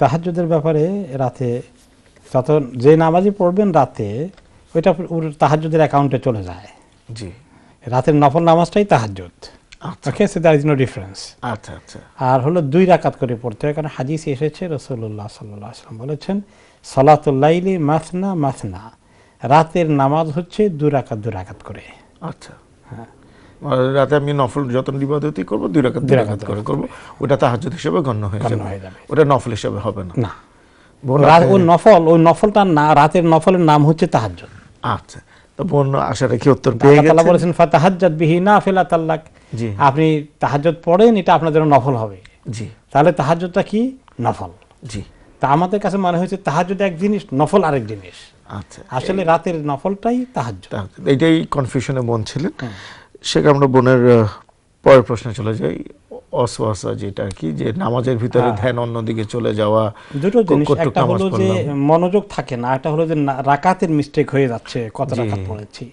[SPEAKER 2] তাহাজুদের ব্যাপারে রাতে তত যে নামাজি পড়বেন রাতে ওইটা ওর তাহাজুদের অ্যাকাউন্টে চলে যায় জি রাতের নফল নামাজটাই তাহাজুদ সে ইজ নো ডিফারেন্স আচ্ছা আচ্ছা আর হলো দুই রাকাত করে পড়তে হয় কারণ হাদিস এসেছে রসুল্লাহ সাল্লাহ আসলাম বলেছেন সলাতুল্লাইলি মাসনা মাসনা রাতের নামাজ হচ্ছে দু রাকাত দু রাকাত করে আচ্ছা
[SPEAKER 1] হ্যাঁ রাতে আমি নফল যত ইবাদতই করব দুই রাকাত দুই রাকাত করে করব ওটা তাহাজ্জুদ হিসেবে গণ্য হয়ে যাবে ওটা নফল হিসেবে হবে না না রাত ও
[SPEAKER 2] নফল ওই নফলটার না রাতের নফলের নাম হচ্ছে তাহাজ্জুদ আচ্ছা তো বোন আশা রেখে উত্তর
[SPEAKER 1] পেয়ে গেছেন আল্লাহ বলেছেন
[SPEAKER 2] ফাতাহাজ্জাত বিহি নাফিলা আল্লাহ জি আপনি তাহাজ্জুদ পড়েন এটা আপনার জন্য নফল হবে জি তাহলে তাহাজ্জুদটা কি নফল জি তা আমাদের কাছে মনে হয়েছে তাহাজ্জুদ এক জিনিস নফল আরেক জিনিস আচ্ছা আসলে রাতের নফলটাই তাহাজ্জুদ
[SPEAKER 1] এইটাই কনফিউশনে বোন ছিলেন সেখানে আমরা বোনের পরের প্রশ্নে চলে যাই অসওয়াসা যেটা কি যে নামাজের ভিতরে হ্যাঁ। ধ্যান অন্যদিকে চলে যাওয়া দুটো জিনিস একটা হলো যে
[SPEAKER 2] মনোযোগ থাকে না একটা হলো যে রাকাতের মিস্টেক হয়ে যাচ্ছে কত রাকাত পড়েছি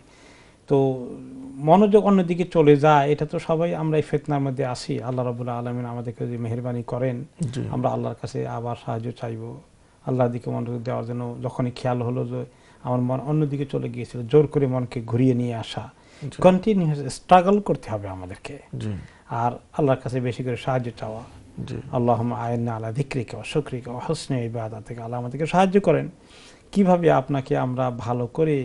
[SPEAKER 2] তো মনোযোগ অন্যদিকে চলে যায় এটা তো সবাই আমরা এই ফেতনার মধ্যে আসি আল্লাহ রাবুল্লাহ আলমিন আমাদেরকে যদি মেহরবানি করেন আমরা আল্লাহর কাছে আবার সাহায্য চাইব আল্লাহর দিকে মনোযোগ দেওয়ার জন্য যখনই খেয়াল হলো যে আমার মন অন্যদিকে চলে গিয়েছিল জোর করে মনকে ঘুরিয়ে নিয়ে আসা কন্টিনিউস স্ট্রাগল করতে হবে আমাদেরকে আর আল্লাহর কাছে বেশি করে সাহায্য চাওয়া আল্লাহ আয়না আলা ধিক্রিকে অশক্রিকে অহসনে ইবাদা থেকে আল্লাহ আমাদেরকে সাহায্য করেন কিভাবে আপনাকে আমরা ভালো করে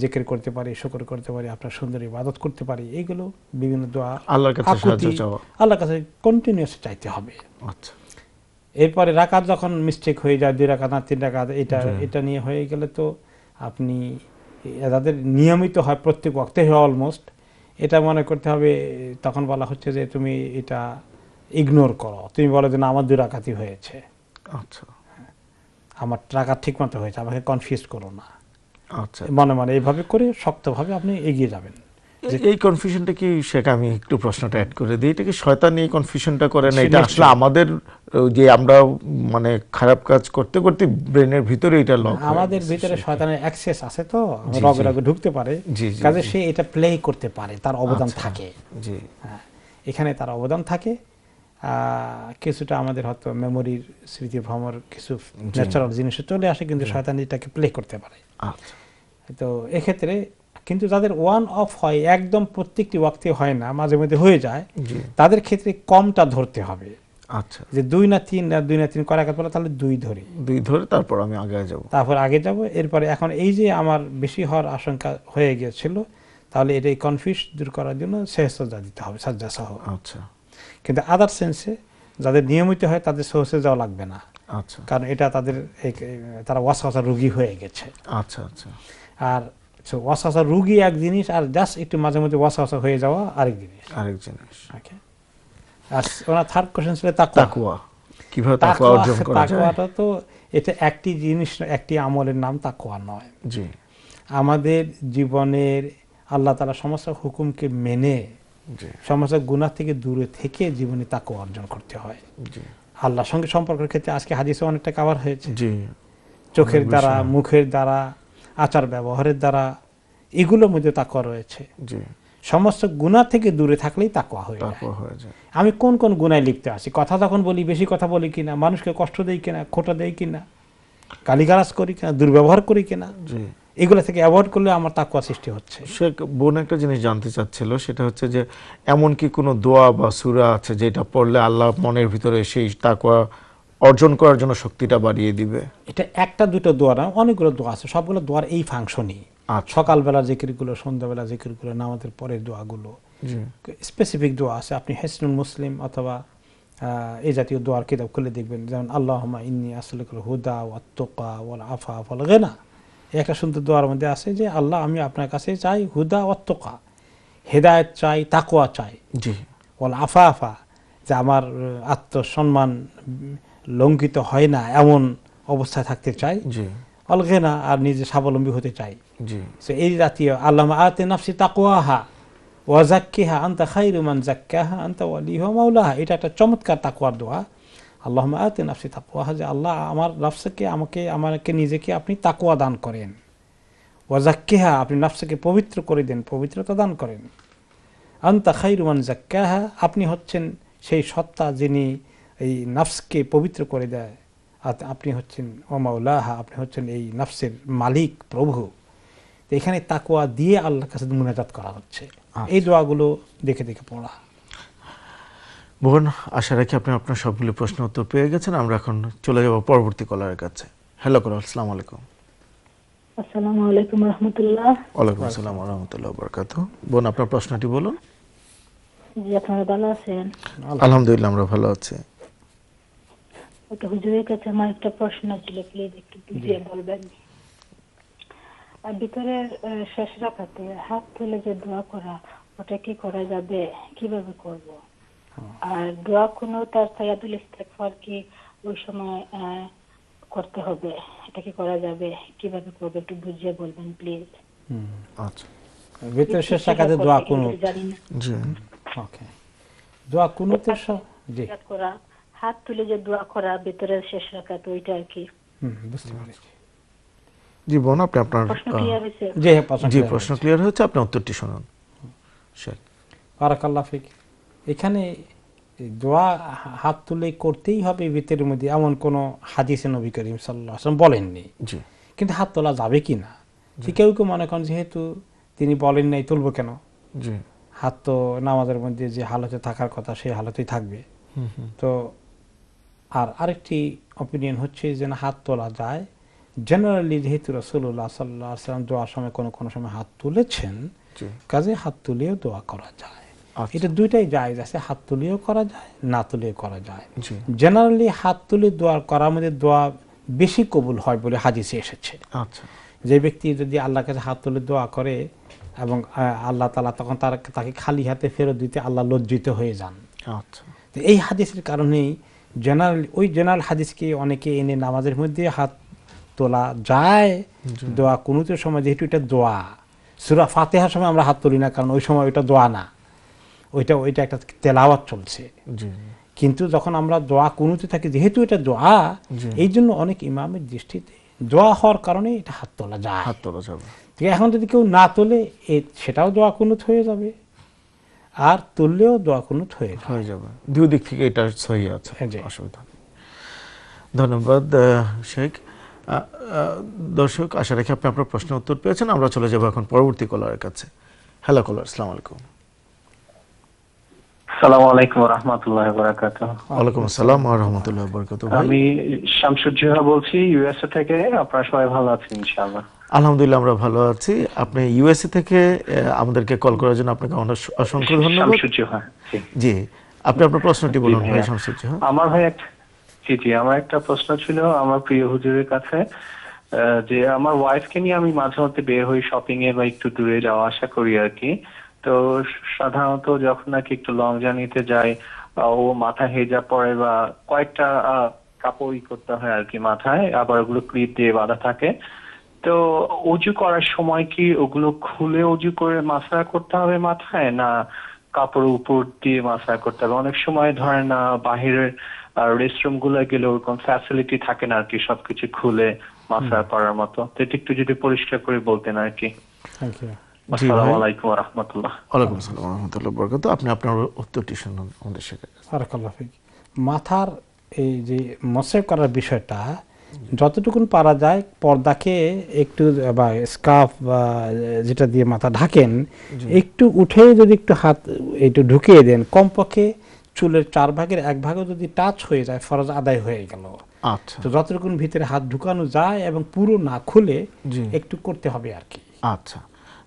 [SPEAKER 2] জেকের করতে পারি শকর করতে পারি আপনার সুন্দর ইবাদত করতে পারি এইগুলো বিভিন্ন দোয়া আল্লাহর কাছে সাহায্য চাওয়া আল্লাহর কাছে কন্টিনিউস চাইতে হবে আচ্ছা এরপরে রাকাত যখন মিস্টেক হয়ে যায় দুই রাকাত না তিন রাকাত এটা এটা নিয়ে হয়ে গেলে তো আপনি যাদের নিয়মিত হয় প্রত্যেক ওয়াক্তে হয় অলমোস্ট এটা মনে করতে হবে তখন বলা হচ্ছে যে তুমি এটা ইগনোর করো তুমি বলো যে আমার আমার দুরাকাতি হয়েছে আচ্ছা আমার টাকা ঠিক মতো হয়েছে আমাকে কনফিউজ করো না আচ্ছা মনে মনে এইভাবে করে শক্তভাবে আপনি এগিয়ে যাবেন এই কনফিউশনটা কি শেখ আমি একটু প্রশ্নটা অ্যাড করে দিই এটা কি শয়তান এই কনফিউশনটা
[SPEAKER 1] করে না এটা আসলে আমাদের যে আমরা মানে খারাপ কাজ করতে করতে ব্রেনের ভিতরে এটা লক
[SPEAKER 2] আমাদের ভিতরে শয়তানের অ্যাক্সেস আছে তো রগরাগে ঢুকতে পারে কাজে সে এটা প্লে করতে পারে তার অবদান আচ্ছা, থাকে জি হ্যাঁ, এখানে তার অবদান থাকে কিছুটা আমাদের হয়তো মেমোরির স্মৃতি ভ্রমর কিছু ন্যাচারাল জিনিসে চলে আসে কিন্তু শয়তান এটাকে প্লে করতে পারে আচ্ছা। তো এক্ষেত্রে কিন্তু যাদের ওয়ান অফ হয় একদম প্রত্যেকটি ওয়াক্তে হয় না মাঝে মধ্যে হয়ে যায় তাদের ক্ষেত্রে কমটা ধরতে হবে আচ্ছা যে দুই না তিন না দুই না তিন করা একাত তাহলে দুই ধরে দুই ধরে তারপর আমি আগে যাব তারপর আগে যাব এরপরে এখন এই যে আমার বেশি হওয়ার আশঙ্কা হয়ে গিয়েছিল তাহলে এটা এই কনফিউজ দূর করার জন্য সেহসজা দিতে হবে সাজ্জা সহ আচ্ছা কিন্তু আদার সেন্সে যাদের নিয়মিত হয় তাদের সহসে যাওয়া লাগবে না আচ্ছা কারণ এটা তাদের তারা ওয়াসওয়াসা রোগী হয়ে গেছে আচ্ছা আচ্ছা আর সো ওয়াসাসা রুগী এক জিনিস আর জাস্ট একটু মাঝে মাঝে ওয়াসাসা হয়ে যাওয়া আরেক জিনিস
[SPEAKER 1] আরেক জিনিস ওকে
[SPEAKER 2] আর ওনার থার্ড কোশ্চেন ছিল তাকুয়া কিভাবে তাকুয়া অর্জন করা যায় তাকুয়াটা তো এটা একটি জিনিস একটি আমলের নাম তাকুয়া নয় জি আমাদের জীবনের আল্লাহ তালা সমস্ত হুকুমকে মেনে সমস্ত গুণা থেকে দূরে থেকে জীবনে তাকু অর্জন করতে হয় আল্লাহর সঙ্গে সম্পর্কের ক্ষেত্রে আজকে হাদিসে অনেকটা কাভার হয়েছে চোখের দ্বারা মুখের দ্বারা আচার ব্যবহারের দ্বারা এগুলোর মধ্যে তাকওয়া রয়েছে সমস্ত গুণা থেকে দূরে থাকলেই তাকওয়া হয়ে যায় আমি কোন কোন গুণায় লিখতে আসি কথা তখন বলি বেশি কথা বলি কিনা মানুষকে কষ্ট দেই কিনা খোটা দেই কিনা গালিগালাজ করি কিনা দুর্ব্যবহার করি কিনা এগুলো থেকে অ্যাভয়েড করলে আমার তাকওয়া সৃষ্টি হচ্ছে সে
[SPEAKER 1] বোন একটা জিনিস জানতে চাচ্ছিল সেটা হচ্ছে যে এমন কি কোনো দোয়া বা সুরা আছে যেটা পড়লে আল্লাহ মনের ভিতরে সেই তাকুয়া অর্জন করার জন্য শক্তিটা বাড়িয়ে দিবে
[SPEAKER 4] এটা
[SPEAKER 2] একটা দুটো দোয়া না অনেকগুলো দোয়া আছে সবগুলো দোয়ার এই ফাংশনই আচ্ছা। সকালবেলা জিকিরগুলো সন্ধ্যাবেলা জিকিরগুলো নামাজের পরের দোয়াগুলো স্পেসিফিক দোয়া আছে আপনি হেসনুল মুসলিম অথবা এই জাতীয় দোয়ার কিতাব খুলে দেখবেন যেমন আল্লাহ ইন্নি আসলে হুদা আত্মকা ওয়াল আফা ফল গেনা একটা সুন্দর দোয়ার মধ্যে আছে যে আল্লাহ আমি আপনার কাছে চাই হুদা অত্তকা হেদায়ত চাই তাকোয়া চাই জি ওয়াল আফা আফা যে আমার আত্মসম্মান লঙ্ঘিত হয় না এমন অবস্থায় থাকতে চাই অলগে না আর নিজে স্বাবলম্বী হতে চাই এই জাতীয় আল্লাহ আতে নাফসি তাকুয়াহা ওয়াজাক্কিহা আন্তা খাইরুমান জাক্কাহা আন্তা ওয়ালিহা মাওলাহা এটা একটা চমৎকার তাকুয়ার দোয়া আল্লাহ আতে নাফসি তাকুয়াহা যে আল্লাহ আমার নাফসাকে আমাকে আমাকে নিজেকে আপনি তাকুয়া দান করেন ওয়াজাক্কিহা আপনি নাফসাকে পবিত্র করে দেন পবিত্রতা দান করেন আন্তা খাইরুমান জাক্কাহা আপনি হচ্ছেন সেই সত্তা যিনি এই নাফসকে পবিত্র করে দেয় আপনি হচ্ছেন ওমাউলাহা আপনি হচ্ছেন এই নাফসের মালিক প্রভু এখানে তাকুয়া দিয়ে আল্লাহর কাছে মুনাজাত করা হচ্ছে আচ্ছা। এই দোয়াগুলো দেখে দেখে পড়া
[SPEAKER 1] বোন আশা রাখি আপনি আপনার সবগুলো প্রশ্ন উত্তর পেয়ে গেছেন আমরা এখন চলে যাব পরবর্তী কলারের কাছে হ্যালো কলার আসসালামু আলাইকুম
[SPEAKER 4] আসসালামু আলাইকুম রাহমাতুল্লাহ ওয়ালাইকুম আসসালাম
[SPEAKER 1] ওয়া রাহমাতুল্লাহি বোন আপনার প্রশ্নটি বলুন
[SPEAKER 4] জি আপনারা ভালো আছেন
[SPEAKER 1] আলহামদুলিল্লাহ আমরা ভালো আছি
[SPEAKER 4] ওকে হুজুরের কাছে আমার একটা প্রশ্ন ছিল প্লিজ একটু বুঝিয়ে বলবেন ভিতরের শেষ রাখাতে হাত তুলে যে দোয়া করা ওটা কি করা যাবে কিভাবে করব হ্যাঁ। আর দোয়া কোন তার সায়াদুল ইস্তেকফার কি ওই সময় করতে হবে এটা কি করা যাবে কিভাবে করবে একটু বুঝিয়ে বলবেন প্লিজ
[SPEAKER 1] আচ্ছা ভিতরের শেষ রাখাতে দোয়া কোন জি
[SPEAKER 2] ওকে
[SPEAKER 4] দোয়া কোনোতে জি করা হাত তুলে যে দোয়া করা ভেতরের শেষ তো ওইটা আর কি
[SPEAKER 1] জি বোন আপনি আপনার জি হ্যাঁ, প্রশ্ন ক্লিয়ার হয়েছে আপনি উত্তরটি শুনুন
[SPEAKER 2] বারাকাল্লাহ এখানে দোয়া হাত তুলে করতেই হবে ভিতরের মধ্যে এমন কোন হাদিসে নবী করিম সাল্লাহ আসলাম বলেননি কিন্তু হাত তোলা যাবে কি না কেউ কেউ মনে করেন যেহেতু তিনি বলেন নাই তুলবো কেন হাত তো নামাজের মধ্যে যে হালতে থাকার কথা সেই হালতেই থাকবে তো আর আরেকটি অপিনিয়ন হচ্ছে যেন হাত তোলা যায় জেনারেলি যেহেতু রসুল্লাহ সাল্লাহ সাল্লাম দোয়ার সময় কোনো কোনো সময় হাত তুলেছেন কাজে হাত তুলেও দোয়া করা যায় আচ্ছা। এটা দুইটাই যায় আছে হাত তুলেও করা যায় না তুলেও করা যায় জেনারেলি হাত তুলে দোয়া করার মধ্যে দোয়া বেশি কবুল হয় বলে হাদিসে এসেছে আচ্ছা যে ব্যক্তি যদি আল্লাহ কাছে হাত তুলে দোয়া করে এবং আল্লাহ তালা তখন তার তাকে খালি হাতে ফেরত দিতে আল্লাহ লজ্জিত হয়ে যান আচ্ছা এই হাদিসের কারণেই জেনারেল ওই জেনারেল হাদিসকে অনেকে এনে নামাজের মধ্যে হাত তোলা যায় দোয়া তো সময় যেহেতু এটা দোয়া সুরা ফাতেহার সময় আমরা হাত তুলি না কারণ ওই সময় ওইটা দোয়া না ওইটা ওইটা একটা তেলাওয়াত চলছে কিন্তু যখন আমরা দোয়া কোনোতে থাকি যেহেতু এটা দোয়া এই জন্য অনেক ইমামের দৃষ্টিতে দোয়া হওয়ার কারণে এটা হাত তোলা যায় হাত তোলা যাবে এখন যদি কেউ না তোলে সেটাও দোয়া কোনো হয়ে যাবে আর তুললেও দোয়া কুনুত হয়ে হয়ে যাবে দুই দিক থেকে
[SPEAKER 1] এটা সহি আছে অসুবিধা ধন্যবাদ শেখ দর্শক আশা রেখে আপনি আপনার প্রশ্নের উত্তর পেয়েছেন আমরা চলে যাব এখন পরবর্তী কলারের কাছে হ্যালো কলার আসসালামু আলাইকুম আমি
[SPEAKER 5] শামসুজ্জোহা বলছি ইউএসএ থেকে আপনারা সবাই ভালো আছেন ইনশাআল্লাহ
[SPEAKER 1] আলহামদুলিল্লাহ আমরা ভালো আছি আপনি ইউএসএ থেকে আমাদেরকে কল করার জন্য আপনাকে অসংখ্য ধন্যবাদ হ্যাঁ, জি আপনি আপনার প্রশ্নটি বলুন ভাই শামসুজ হ্যাঁ।
[SPEAKER 5] আমার ভাই জি জি আমার একটা প্রশ্ন ছিল আমার প্রিয় হুজুরের কাছে যে আমার ওয়াইফকে নিয়ে আমি মাঝে মধ্যে বের হই শপিং এ বা একটু দূরে যাওয়া আসা করি আর কি তো সাধারণত যখন নাকি একটু লং জার্নিতে যাই ও মাথা হেজা পরে বা কয়েকটা কাপড় করতে হয় আর কি মাথায় আবার ওগুলো ক্লিপ দিয়ে বাঁধা থাকে তো অজু করার সময় কি ওগুলো খুলে অজু করে মাসা করতে হবে মাথায় না কাপড় উপর দিয়ে মাসা করতে হবে অনেক সময় ধরেন না বাহিরের রেস্টরুম গুলো গেলে ওরকম ফ্যাসিলিটি থাকে না আরকি সবকিছু খুলে মাসা করার মতো তো এটা একটু যদি পরিষ্কার করে বলতেন আর কি
[SPEAKER 2] মাথার এই যে মসে করার বিষয়টা যতটুকুন পারা যায় পর্দাকে একটু বা স্কার্ফ বা যেটা দিয়ে মাথা ঢাকেন একটু উঠে যদি একটু হাত একটু ঢুকিয়ে দেন কমপক্ষে চুলের চার ভাগের এক ভাগও যদি টাচ হয়ে যায় ফরজ আদায় হয়ে গেল আচ্ছা তো যতটুকুন ভিতরে হাত ঢুকানো যায় এবং পুরো না খুলে একটু করতে হবে আর কি
[SPEAKER 1] আচ্ছা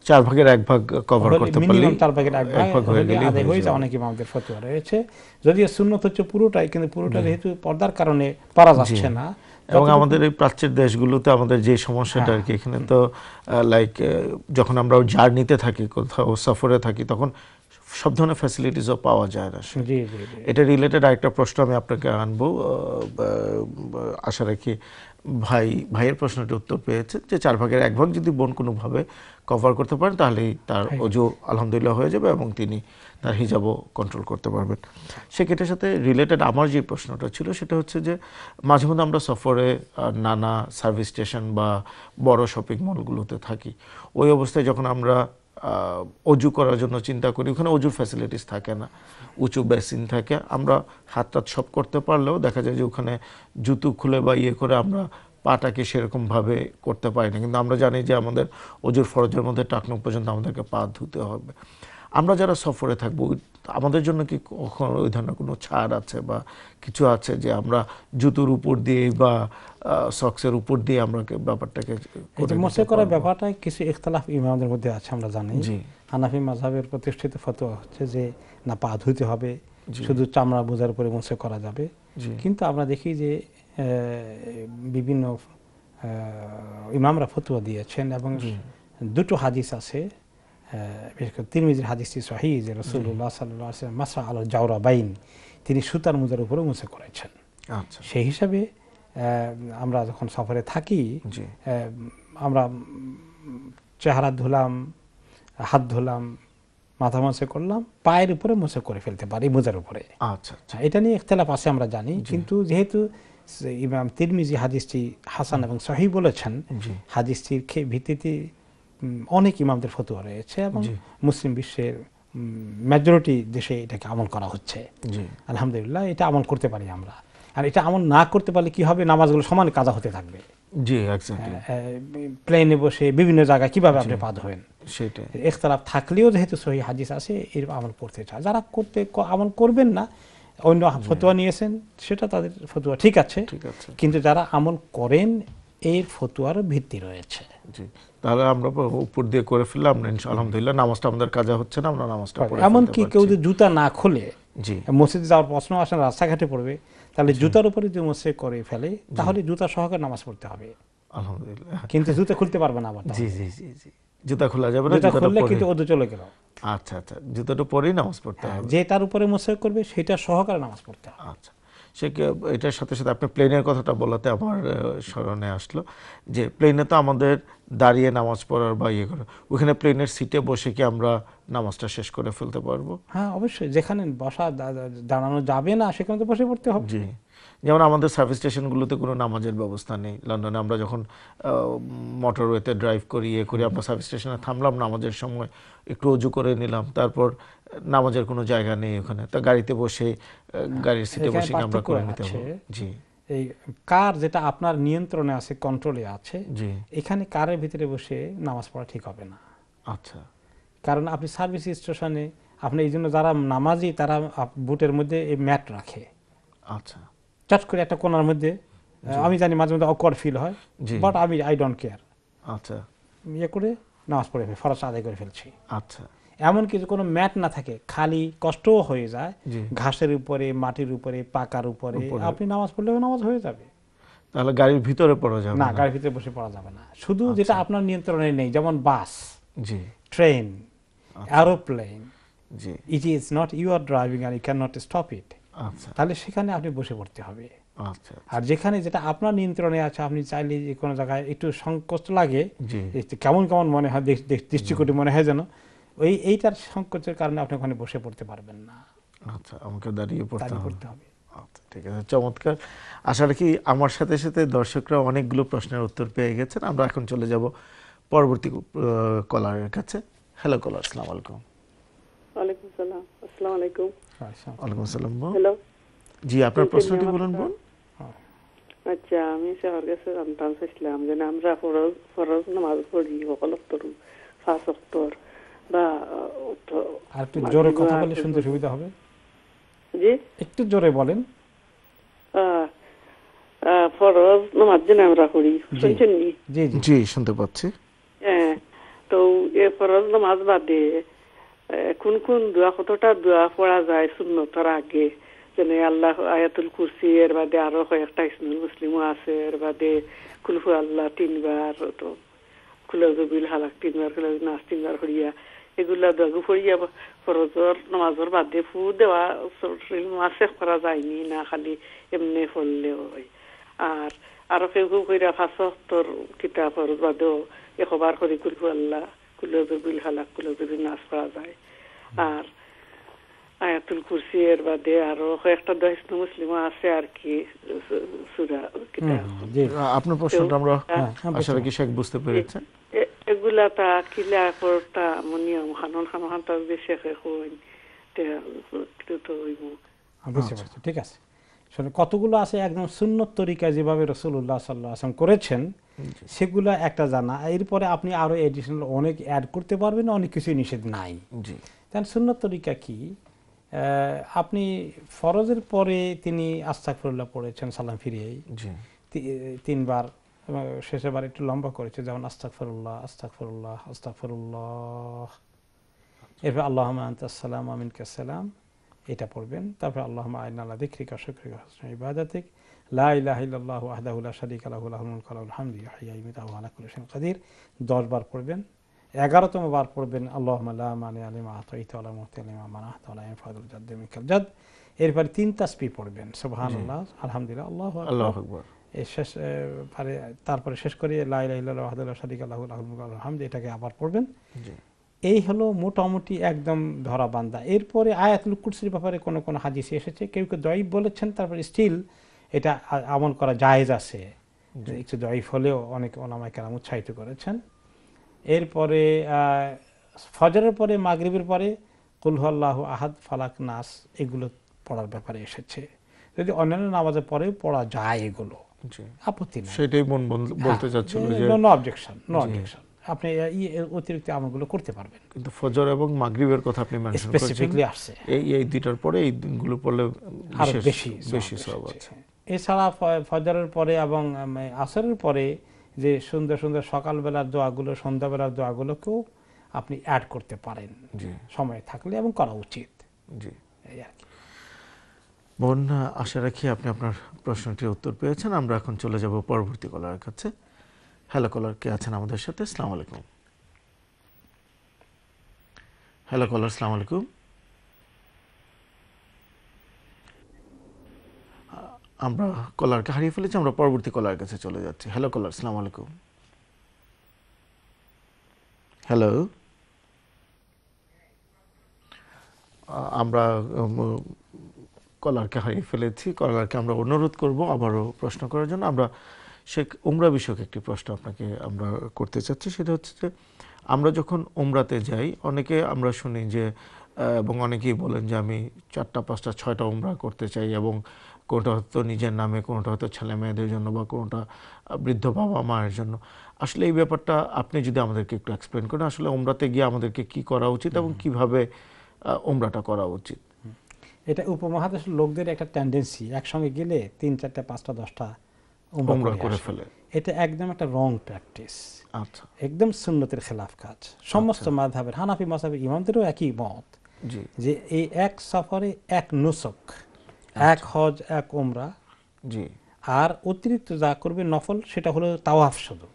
[SPEAKER 1] চার ভাগের এক ভাগ কভার করতে পারলে চার ভাগের এক ভাগ হয়ে গেলে আদায় হয়ে যায় অনেক
[SPEAKER 2] ইমামদের ফতোয়া রয়েছে যদিও সুন্নত হচ্ছে পুরোটাই কিন্তু পুরোটা যেহেতু পর্দার কারণে পারা যাচ্ছে না এবং আমাদের
[SPEAKER 1] এই প্রাচ্যের দেশগুলোতে আমাদের যে সমস্যাটা হ্যাঁ। আর কি এখানে তো লাইক যখন আমরা জার্নিতে থাকি কোথাও সফরে থাকি তখন সব ধরনের ফ্যাসিলিটিসও পাওয়া যায় না এটা রিলেটেড আরেকটা প্রশ্ন আমি আপনাকে আনবো আশা রাখি ভাই ভাইয়ের প্রশ্নটি উত্তর পেয়েছে যে চার ভাগের এক ভাগ যদি বোন কোনোভাবে কভার করতে পারেন তাহলেই তার হ্যাঁ। অজু আলহামদুলিল্লাহ হয়ে যাবে এবং তিনি তার হিজাবও কন্ট্রোল করতে পারবেন সেক্ষেত্রে সাথে রিলেটেড আমার যে প্রশ্নটা ছিল সেটা হচ্ছে যে মাঝে মধ্যে আমরা সফরে নানা সার্ভিস স্টেশন বা বড় শপিং মলগুলোতে থাকি ওই অবস্থায় যখন আমরা অজু করার জন্য চিন্তা করি ওখানে অজুর ফ্যাসিলিটিস থাকে না উঁচু বেসিন থাকে আমরা হাত টাত সব করতে পারলেও দেখা যায় যে ওখানে জুতো খুলে বা ইয়ে করে আমরা পাটাকে সেরকমভাবে করতে পারি না কিন্তু আমরা জানি যে আমাদের অজুর ফরজের মধ্যে টাকনো পর্যন্ত আমাদেরকে পা ধুতে হবে আমরা যারা সফরে থাকব আমাদের জন্য কি কখনো ওই ধরনের কোনো ছাড় আছে বা কিছু আছে যে আমরা জুতোর উপর দিয়ে বা সক্সের উপর দিয়ে আমরা ব্যাপারটাকে মশাই করার
[SPEAKER 2] ব্যাপারটা কিছু ইখতলাফ ইমামদের মধ্যে আছে আমরা জানি হানাফি মাঝাবের প্রতিষ্ঠিত ফতোয়া হচ্ছে যে না পা ধুইতে হবে শুধু চামড়া বোঝার উপরে মশাই করা যাবে কিন্তু আমরা দেখি যে বিভিন্ন ইমামরা ফতোয়া দিয়েছেন এবং দুটো হাদিস আছে বিশেষ করে তিরমিজির হাদিসটি সহি যে রসুল্লাহ সাল্লাম মাসা আল জাওরা বাইন তিনি সুতার মোজার উপরে মুছে করেছেন আচ্ছা। সেই হিসাবে আমরা যখন সফরে থাকি আমরা চেহারা ধুলাম হাত ধুলাম মাথা মাছে করলাম পায়ের উপরে মোছে করে ফেলতে পারি মোজার উপরে আচ্ছা, আচ্ছা এটা নিয়ে একতলা আছে আমরা জানি কিন্তু যেহেতু ইমাম তিরমিজি হাদিসটি হাসান এবং সহি বলেছেন হাদিসটির ভিত্তিতে অনেক ইমামদের ফতোয়া রয়েছে এবং মুসলিম বিশ্বের মেজরিটি দেশে এটাকে আমল করা হচ্ছে আলহামদুলিল্লাহ এটা আমল করতে পারি আমরা আর এটা আমল না করতে পারলে কি হবে নামাজগুলো সমান কাজা হতে থাকবে জি প্লেনে হ্যাঁ, বসে বিভিন্ন জায়গায় কিভাবে আপনি পা ধোবেন সেটাই এখতালাফ থাকলেও যেহেতু সহি হাদিস আছে এর আমল করতে চায় যারা করতে আমল করবেন না অন্য ফতোয়া নিয়েছেন সেটা তাদের ফতোয়া ঠিক আছে কিন্তু যারা আমল করেন এর
[SPEAKER 1] ফতোয়ারও ভিত্তি রয়েছে জি তাহলে আমরা উপর দিয়ে করে ফেললাম আলহামদুলিল্লাহ নামাজটা আমাদের কাজে হচ্ছে না আমরা নামাজটা এমনকি
[SPEAKER 2] কেউ যদি জুতা না খোলে জি মসজিদে যাওয়ার প্রশ্ন আসে রাস্তাঘাটে পড়বে তাহলে জুতার উপরে যদি মসজিদ করে ফেলে তাহলে জুতা সহকারে নামাজ পড়তে হবে আলহামদুলিল্লাহ কিন্তু জুতা খুলতে পারবে না আবার জি জি জি জি
[SPEAKER 1] জুতা খোলা যাবে না জুতা খুললে কিন্তু ওদু চলে গেল আচ্ছা আচ্ছা জুতাটা পরেই নামাজ পড়তে হ্যাঁ,
[SPEAKER 2] হবে যে তার উপরে মসজিদ করবে সেটা সহকারে নামাজ পড়তে
[SPEAKER 1] হবে আচ্ছা সে এটার সাথে সাথে আপনি প্লেনের কথাটা বলাতে আমার স্মরণে আসলো যে প্লেনে তো আমাদের দাঁড়িয়ে নামাজ পড়ার বা ইয়ে করার ওইখানে প্লেনের সিটে বসে কি আমরা নামাজটা শেষ করে ফেলতে পারবো
[SPEAKER 2] হ্যাঁ অবশ্যই যেখানে বসা দাঁড়ানো যাবে না সেখানে তো বসে পড়তে হবে
[SPEAKER 1] যেমন আমাদের সার্ভিস স্টেশনগুলোতে কোনো নামাজের ব্যবস্থা নেই লন্ডনে আমরা যখন মোটরওয়েতে ড্রাইভ করি ইয়ে করি আমরা সার্ভিস স্টেশনে থামলাম নামাজের সময় একটু উজু করে নিলাম তারপর নামাজের কোনো জায়গা নেই ওখানে তা গাড়িতে বসে গাড়ির সিটে বসে আমরা করে নিতে হবে জি
[SPEAKER 2] এই কার যেটা আপনার নিয়ন্ত্রণে আছে কন্ট্রোলে আছে এখানে কারের ভিতরে বসে নামাজ পড়া ঠিক হবে না আচ্ছা কারণ আপনি সার্ভিস স্টেশনে আপনি এই জন্য যারা নামাজি তারা বুটের মধ্যে এই ম্যাট রাখে আচ্ছা চট করে একটা কোনার মধ্যে আমি জানি মাঝে মধ্যে অকওয়ার্ড ফিল হয় বাট আমি আই ডোন্ট কেয়ার আচ্ছা ইয়ে করে নামাজ পড়ে ফরাস আদায় করে ফেলছি আচ্ছা এমন কিছু কোনো ম্যাট না থাকে খালি কষ্টও হয়ে যায় ঘাসের উপরে মাটির উপরে পাকার উপরে আপনি নামাজ পড়লেও নামাজ হয়ে যাবে
[SPEAKER 1] তাহলে গাড়ির ভিতরে পড়া যাবে না গাড়ির
[SPEAKER 2] ভিতরে বসে পড়া যাবে না শুধু আচ্ছা। যেটা আপনার নিয়ন্ত্রণে নেই যেমন বাস জি ট্রেন অ্যারোপ্লেন আচ্ছা। জি it is not you are driving আর you can not stop it আচ্ছা তাহলে সেখানে আপনি বসে পড়তে হবে আচ্ছা, আচ্ছা আর যেখানে যেটা আপনার নিয়ন্ত্রণে আছে আপনি চাইলে যে কোনো জায়গায় একটু সংকোচ লাগে কেমন কেমন মনে হয় দৃষ্টিকোটি মনে হয় যেন ওই এইটার সংকোচের কারণে আপনি ওখানে বসে পড়তে পারবেন না
[SPEAKER 1] আচ্ছা আমাকে দাঁড়িয়ে পড়তে হবে আচ্ছা, ঠিক আছে চমৎকার আশা রাখি আমার সাথে সাথে দর্শকরা অনেকগুলো প্রশ্নের উত্তর পেয়ে গেছেন আমরা এখন চলে যাব পরবর্তী কলারের কাছে হ্যালো কলার আসসালামু আলাইকুম
[SPEAKER 3] ওয়ালাইকুম আসসালাম জি আপনার প্রশ্নটি বলুন বোন আচ্ছা আমি যে আমরা ফরজ ফরজ নামাজ পড়ি সকল ফাঁস অক্টর বা একটু জোরে কথা বলে শুনতে সুবিধা হবে জি
[SPEAKER 2] একটু জোরে বলেন
[SPEAKER 3] ফরজ নামাজ আমরা করি শুনছেন
[SPEAKER 1] জি জি শুনতে পাচ্ছি
[SPEAKER 3] হ্যাঁ, তো এ ফরজ নামাজ বাদে কোন কোন দোয়া কতটা দোয়া পড়া যায় শূন্যতার আগে যেন আল্লাহ আয়াতুল কুরসি এর বাদে আরো কয়েকটা ইসনুল মুসলিমও আছে এর বাদে কুলফু আল্লাহ তিনবার তো হালাক তিনবার নাচ তিনবার হরিয়া এগুলা বেগু পড়িয়া ফরজর নামাজর বাদে ফু দেওয়া মাসে করা যায়নি না খালি এমনি ফললে হয় আর আরো কেউ কেউ কইরা ফাঁসর কিতা ফরজ বাদেও একবার করে কুল আল্লাহ কুলজর বিল হালাক কুলজর নাচ করা যায় আর আয়াতুল কুরসি এর বাদে আরো কয়েকটা দহিষ্ণ মুসলিম আছে আর কি সুরা
[SPEAKER 1] আপনার প্রশ্নটা আমরা আশা রাখি শেখ বুঝতে পেরেছেন
[SPEAKER 3] এগুলা ah,
[SPEAKER 2] আচ্ছা। কতগুলো আছে একদম সুন্নত তরিকায় যেভাবে রসুল্লাহ সাল্লাহ করেছেন সেগুলো একটা জানা এরপরে আপনি আরো এডিশনাল অনেক অ্যাড করতে পারবেন অনেক কিছু নিষেধ নাই তাহলে সুন্নত তরিকা কি আপনি ফরজের পরে তিনি আস্তাকফরুল্লাহ পড়েছেন সালাম ফিরিয়ে তিনবার শেষেবার একটু লম্বা করেছে যেমন আস্তাকফরুল্লাহ আস্তাকফরুল্লাহ আস্তাকফরুল্লাহ আচ্ছা। এরপর আল্লাহ আন্তাসালাম আমিনকে সালাম এটা পড়বেন তারপর আল্লাহ আইন আইনাল্লা দিক্রিকা শুক্রিকা হোসেন ইবাদাতিক লাহ আহদাহুল্লাহ শারিক আল্লাহুল্লাহমুল্লাহামদিহিমিতাহুল্লাহ কাদির দশ বার পড়বেন এগারোতম বার পড়বেন আল্লাহ মানে আলিম আহতাল এরপর তিন তাসপি পড়বেন সুবাহ আলহামদুলিল্লাহ আল্লাহ আল্লাহ আকবর শেষ পারে তারপরে শেষ করে লাইলাহুল্লাহ সাদিক আল্লাহুল আহমদ এটাকে আবার পড়বেন এই হলো মোটামুটি একদম ধরা বান্ধা এরপরে আয়াতুল কুরসির ব্যাপারে কোনো কোনো হাদিস এসেছে কেউ কেউ দয়ীব বলেছেন তারপরে স্টিল এটা আমল করা জায়েজ আছে একটু দয়ীফ হলেও অনেক ওনামায় কেরাম উৎসাহিত করেছেন এরপরে ফজরের পরে মাগরীবের পরে কুলহল্লাহ আহাদ ফালাক নাস এগুলো পড়ার ব্যাপারে এসেছে যদি অন্যান্য নামাজের পরেও পড়া যায় এগুলো
[SPEAKER 1] আপত্তি নেই সেটাই মন হ্যাঁ। বলতে চাচ্ছিল যে নো অবজেকশন নো অবজেকশন
[SPEAKER 2] আপনি অতিরিক্ত আমলগুলো করতে পারবেন
[SPEAKER 1] কিন্তু ফজর এবং মাগরিবের কথা আপনি মেনশন স্পেসিফিকলি আসছে এই এই দুইটার পরে এই দিনগুলো পড়লে আরো বেশি বেশি সওয়াব আছে
[SPEAKER 2] এছাড়া ফজরের পরে এবং আসরের পরে যে সুন্দর সুন্দর সকালবেলার দোয়াগুলো সন্ধ্যাবেলার দোয়াগুলোকেও আপনি অ্যাড করতে পারেন সময় থাকলে এবং করা উচিত জি এই আর কি
[SPEAKER 1] বোন আশা রাখি আপনি আপনার প্রশ্নটির উত্তর পেয়েছেন আমরা এখন চলে যাব পরবর্তী কলার কাছে হ্যালো কলার কে আছেন আমাদের সাথে আসসালাম আলাইকুম হ্যালো কলার আসসালাম আলাইকুম আমরা কলারকে হারিয়ে ফেলেছি আমরা পরবর্তী কলার কাছে চলে যাচ্ছি হ্যালো কলার আসসালাম আলাইকুম হ্যালো আমরা কলারকে হারিয়ে ফেলেছি কলারকে আমরা অনুরোধ করব আবারও প্রশ্ন করার জন্য আমরা শেখ উমরা বিষয়ক একটি প্রশ্ন আপনাকে আমরা করতে চাচ্ছি সেটা হচ্ছে যে আমরা যখন উমরাতে যাই অনেকে আমরা শুনি যে এবং অনেকেই বলেন যে আমি চারটা পাঁচটা ছয়টা উমরা করতে চাই এবং কোনোটা হয়তো নিজের নামে কোনোটা হয়তো ছেলে মেয়েদের জন্য বা কোনোটা বৃদ্ধ বাবা মায়ের জন্য আসলে এই ব্যাপারটা আপনি যদি আমাদেরকে একটু এক্সপ্লেন করেন আসলে উমরাতে গিয়ে আমাদেরকে কি করা উচিত এবং কিভাবে উমরাটা করা উচিত
[SPEAKER 2] এটা উপমহাদেশের লোকদের একটা টেন্ডেন্সি একসঙ্গে গেলে তিন চারটা পাঁচটা দশটা উমরা করে ফেলে এটা একদম একটা রং প্র্যাকটিস আচ্ছা একদম সুন্নতের খেলাফ কাজ সমস্ত আচ্ছা। মাধাবের হানাফি মাসাবের ইমামদেরও একই মত যে এই এক সফরে এক নুসক আচ্ছা। এক হজ এক ওমরা জি আর অতিরিক্ত যা করবে নফল সেটা হলো তাওয়াফ শুধু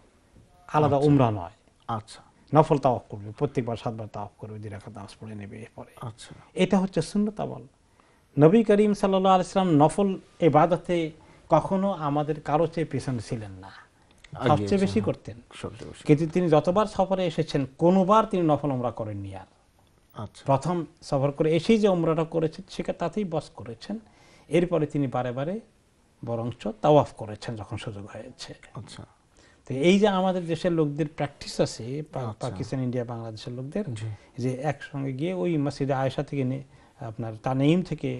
[SPEAKER 2] আলাদা আচ্ছা। উমরা নয় আচ্ছা নফল তাওয়াফ করবে প্রত্যেকবার সাতবার তাওয়াফ করবে দুই দাস তাওয়াফ পড়ে নেবে এরপরে আচ্ছা এটা হচ্ছে শূন্য তাওয়াল নবী করিম সাল্লা আলিয়াল্লাম নফল এবাদতে কখনো আমাদের কারো চেয়ে পেছনে ছিলেন না সবচেয়ে বেশি করতেন কিন্তু তিনি যতবার সফরে এসেছেন কোনোবার তিনি নফল ওমরা করেননি আর আচ্ছা। প্রথম সফর করে এসেই যে ওমরাটা করেছেন সেটা তাতেই বস করেছেন এরপরে তিনি বারে বারে বরঞ্চ তাওয়াফ করেছেন যখন সুযোগ হয়েছে আচ্ছা তো এই যে আমাদের দেশের লোকদের প্র্যাকটিস আছে আচ্ছা। পাকিস্তান ইন্ডিয়া বাংলাদেশের লোকদের যে একসঙ্গে গিয়ে ওই মসজিদে আয়সা থেকে নিয়ে আপনার তানাইম থেকে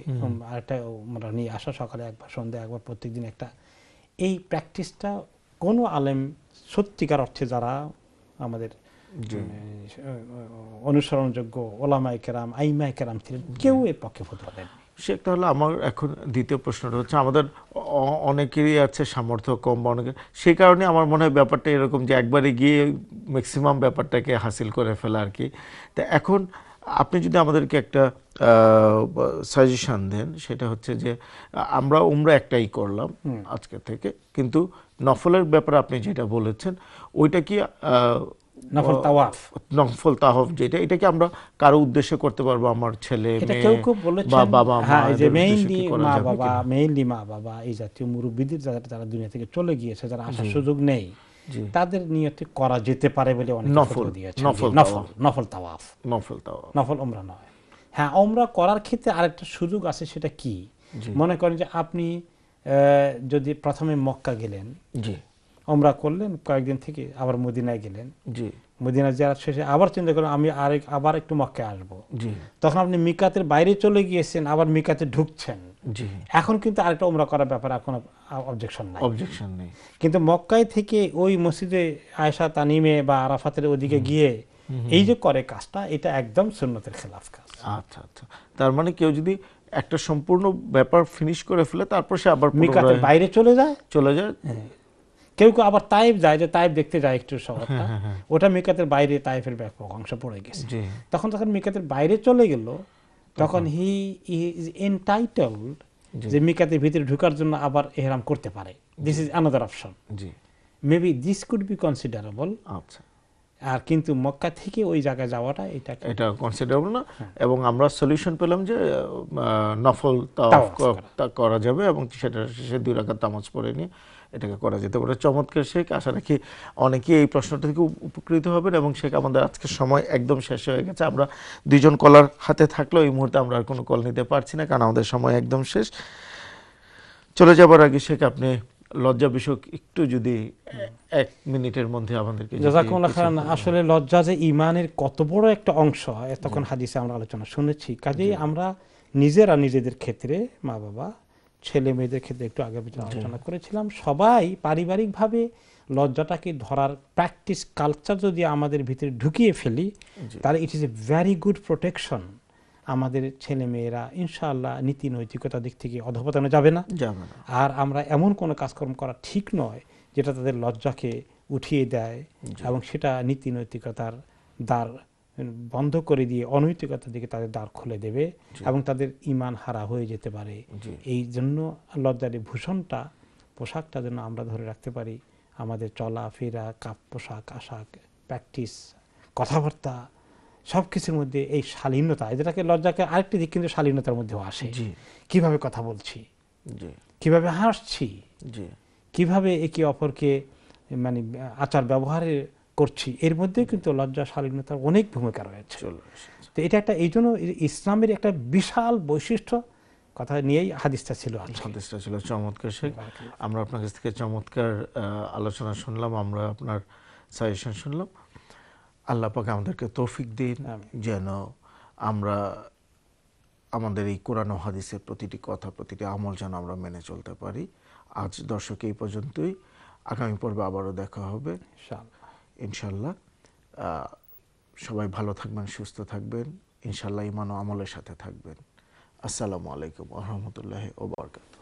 [SPEAKER 2] আরেকটা আমরা নিয়ে আসা সকালে একবার সন্ধে একবার প্রত্যেক দিন একটা এই প্র্যাকটিসটা কোনো আলেম সত্যিকার অর্থে যারা আমাদের অনুসরণযোগ্য ওলামাই কেরাম আইমায় কেরাম ছিলেন কেউ এর পক্ষে ফতুয়া দেননি
[SPEAKER 1] সে একটা হলো আমার এখন দ্বিতীয় প্রশ্নটা হচ্ছে আমাদের অনেকেরই আছে সামর্থ্য কম বা অনেকের সেই কারণে আমার মনে হয় ব্যাপারটা এরকম যে একবারে গিয়ে ম্যাক্সিমাম ব্যাপারটাকে হাসিল করে ফেলা আর কি তা এখন আপনি যদি আমাদেরকে একটা সাজেশন দেন সেটা হচ্ছে যে আমরা উমরা একটাই করলাম আজকে থেকে কিন্তু নফলের ব্যাপারে আপনি যেটা বলেছেন ওইটা কি নফল তাওয়াফ নফল তাওয়াফ যেটা আমরা কারো উদ্দেশ্যে করতে পারবো আমার ছেলে বাবা মা হ্যাঁ, যে মেইনলি মা বাবা
[SPEAKER 2] মেইনলি মা বাবা এই জাতীয় যারা যারা দুনিয়া থেকে চলে গিয়েছে যারা আসার সুযোগ নেই তাদের নিয়তে করা যেতে পারে বলে অনেক নফল দিয়েছে নফল নফল নফল তাওয়াফ নফল তাওয়াফ নফল উমরা নয় হ্যাঁ ওমরা করার ক্ষেত্রে আরেকটা সুযোগ আছে সেটা কি মনে করেন যে আপনি যদি প্রথমে মক্কা গেলেন জি ওমরা করলেন কয়েকদিন থেকে আবার মদিনায় গেলেন জি মদিনা যাওয়ার শেষে আবার চিন্তা করলেন আমি আরেক আবার একটু মক্কা আসবো তখন আপনি মিকাতের বাইরে চলে গিয়েছেন আবার মিকাতে ঢুকছেন জি এখন কিন্তু আরেকটা ওমরা করার ব্যাপারে এখন অবজেকশন নাই অবজেকশন নেই কিন্তু মক্কায় থেকে ওই মসজিদে আয়সা তানিমে বা আরাফাতের ওদিকে গিয়ে এই যে করে কাজটা এটা একদম সুন্নতের খেলাফ কাজ আচ্ছা আচ্ছা
[SPEAKER 1] তার মানে কেউ যদি একটা সম্পূর্ণ ব্যাপার ফিনিশ করে ফেলে
[SPEAKER 2] তারপর সে আবার মিকাতের বাইরে চলে যায় চলে যায় হ্যাঁ। কেউ কেউ আবার তাইব যায় যে তাইব দেখতে যায় একটু শহরটা হ্যাঁ, হ্যাঁ, ওটা মিকাতের বাইরে তাইফের ব্যাপক অংশ পড়ে গেছে তখন তখন মিকাতের বাইরে চলে গেল তখন হি ইজ এনটাইটেলড যে মিকাতের ভিতরে ঢুকার জন্য আবার এহরাম করতে পারে দিস ইজ আনাদার অপশন জি maybe this could be considerable আচ্ছা আর কিন্তু মক্কা থেকে ওই জায়গায় যাওয়াটা এটা
[SPEAKER 1] এটা কনসিডারেবল না হ্যাঁ। এবং আমরা সলিউশন পেলাম যে নফল করা যাবে এবং সেটা শেষে দুই রাকাত তামাজ পড়ে নিয়ে এটাকে করা যেতে পারে চমৎকার শেখ আশা রাখি অনেকেই এই প্রশ্নটা থেকে উপকৃত হবেন এবং শেখ আমাদের আজকের সময় একদম শেষ হয়ে গেছে আমরা দুইজন কলার হাতে থাকলেও এই মুহূর্তে আমরা আর কোনো কল নিতে পারছি না কারণ আমাদের সময় একদম শেষ চলে যাবার আগে শেখ আপনি লজ্জা বিষয়ক একটু যদি এক মিনিটের মধ্যে আমাদেরকে জাজাকুল্লাহ খান
[SPEAKER 2] আসলে লজ্জা যে ইমানের কত বড় একটা অংশ এতক্ষণ হাদিসে আমরা আলোচনা শুনেছি কাজেই আমরা নিজেরা নিজেদের ক্ষেত্রে মা বাবা ছেলে মেয়েদের ক্ষেত্রে একটু আগে আলোচনা করেছিলাম সবাই পারিবারিকভাবে লজ্জাটাকে ধরার প্র্যাকটিস কালচার যদি আমাদের ভিতরে ঢুকিয়ে ফেলি তাহলে it is a very good protection আমাদের ছেলে মেয়েরা ইনশাআল্লাহ নীতি নৈতিকতা দিক থেকে অধপতনে যাবে না আর আমরা এমন কোনো কাজকর্ম করা ঠিক নয় যেটা তাদের লজ্জাকে উঠিয়ে দেয় এবং সেটা নীতি নৈতিকতার দ্বার বন্ধ করে দিয়ে অনৈতিকতার দিকে তাদের দ্বার খুলে দেবে এবং তাদের ইমান হারা হয়ে যেতে পারে এই জন্য লজ্জার ভূষণটা পোশাকটা যেন আমরা ধরে রাখতে পারি আমাদের চলা ফেরা কাপ পোশাক আশাক প্র্যাকটিস কথাবার্তা সব কিছুর মধ্যে এই শালীনতা যেটাকে লজ্জাকে আরেকটি দিক কিন্তু শালীনতার মধ্যেও আসে কিভাবে কথা বলছি কিভাবে হাসছি কিভাবে একে অপরকে মানে আচার ব্যবহারে করছি এর মধ্যে কিন্তু লজ্জা শালীনতার অনেক ভূমিকা রয়েছে তো এটা একটা এই জন্য ইসলামের একটা বিশাল বৈশিষ্ট্য কথা নিয়েই হাদিসটা ছিল হাদিসটা
[SPEAKER 1] ছিল চমৎকার শেখ আমরা আপনার কাছ থেকে চমৎকার আলোচনা শুনলাম আমরা আপনার সাজেশন শুনলাম আল্লাহ পাকে আমাদেরকে তৌফিক দিন যেন আমরা আমাদের এই কোরআন হাদিসের প্রতিটি কথা প্রতিটি আমল যেন আমরা মেনে চলতে পারি আজ দর্শক এই পর্যন্তই আগামী পর্বে আবারও দেখা হবে ইনশাল্লাহ সবাই ভালো থাকবেন সুস্থ থাকবেন ইনশাল্লাহ ইমান ও আমলের সাথে থাকবেন আসসালামু আলাইকুম রহমতুল্লাহ ওবরকাত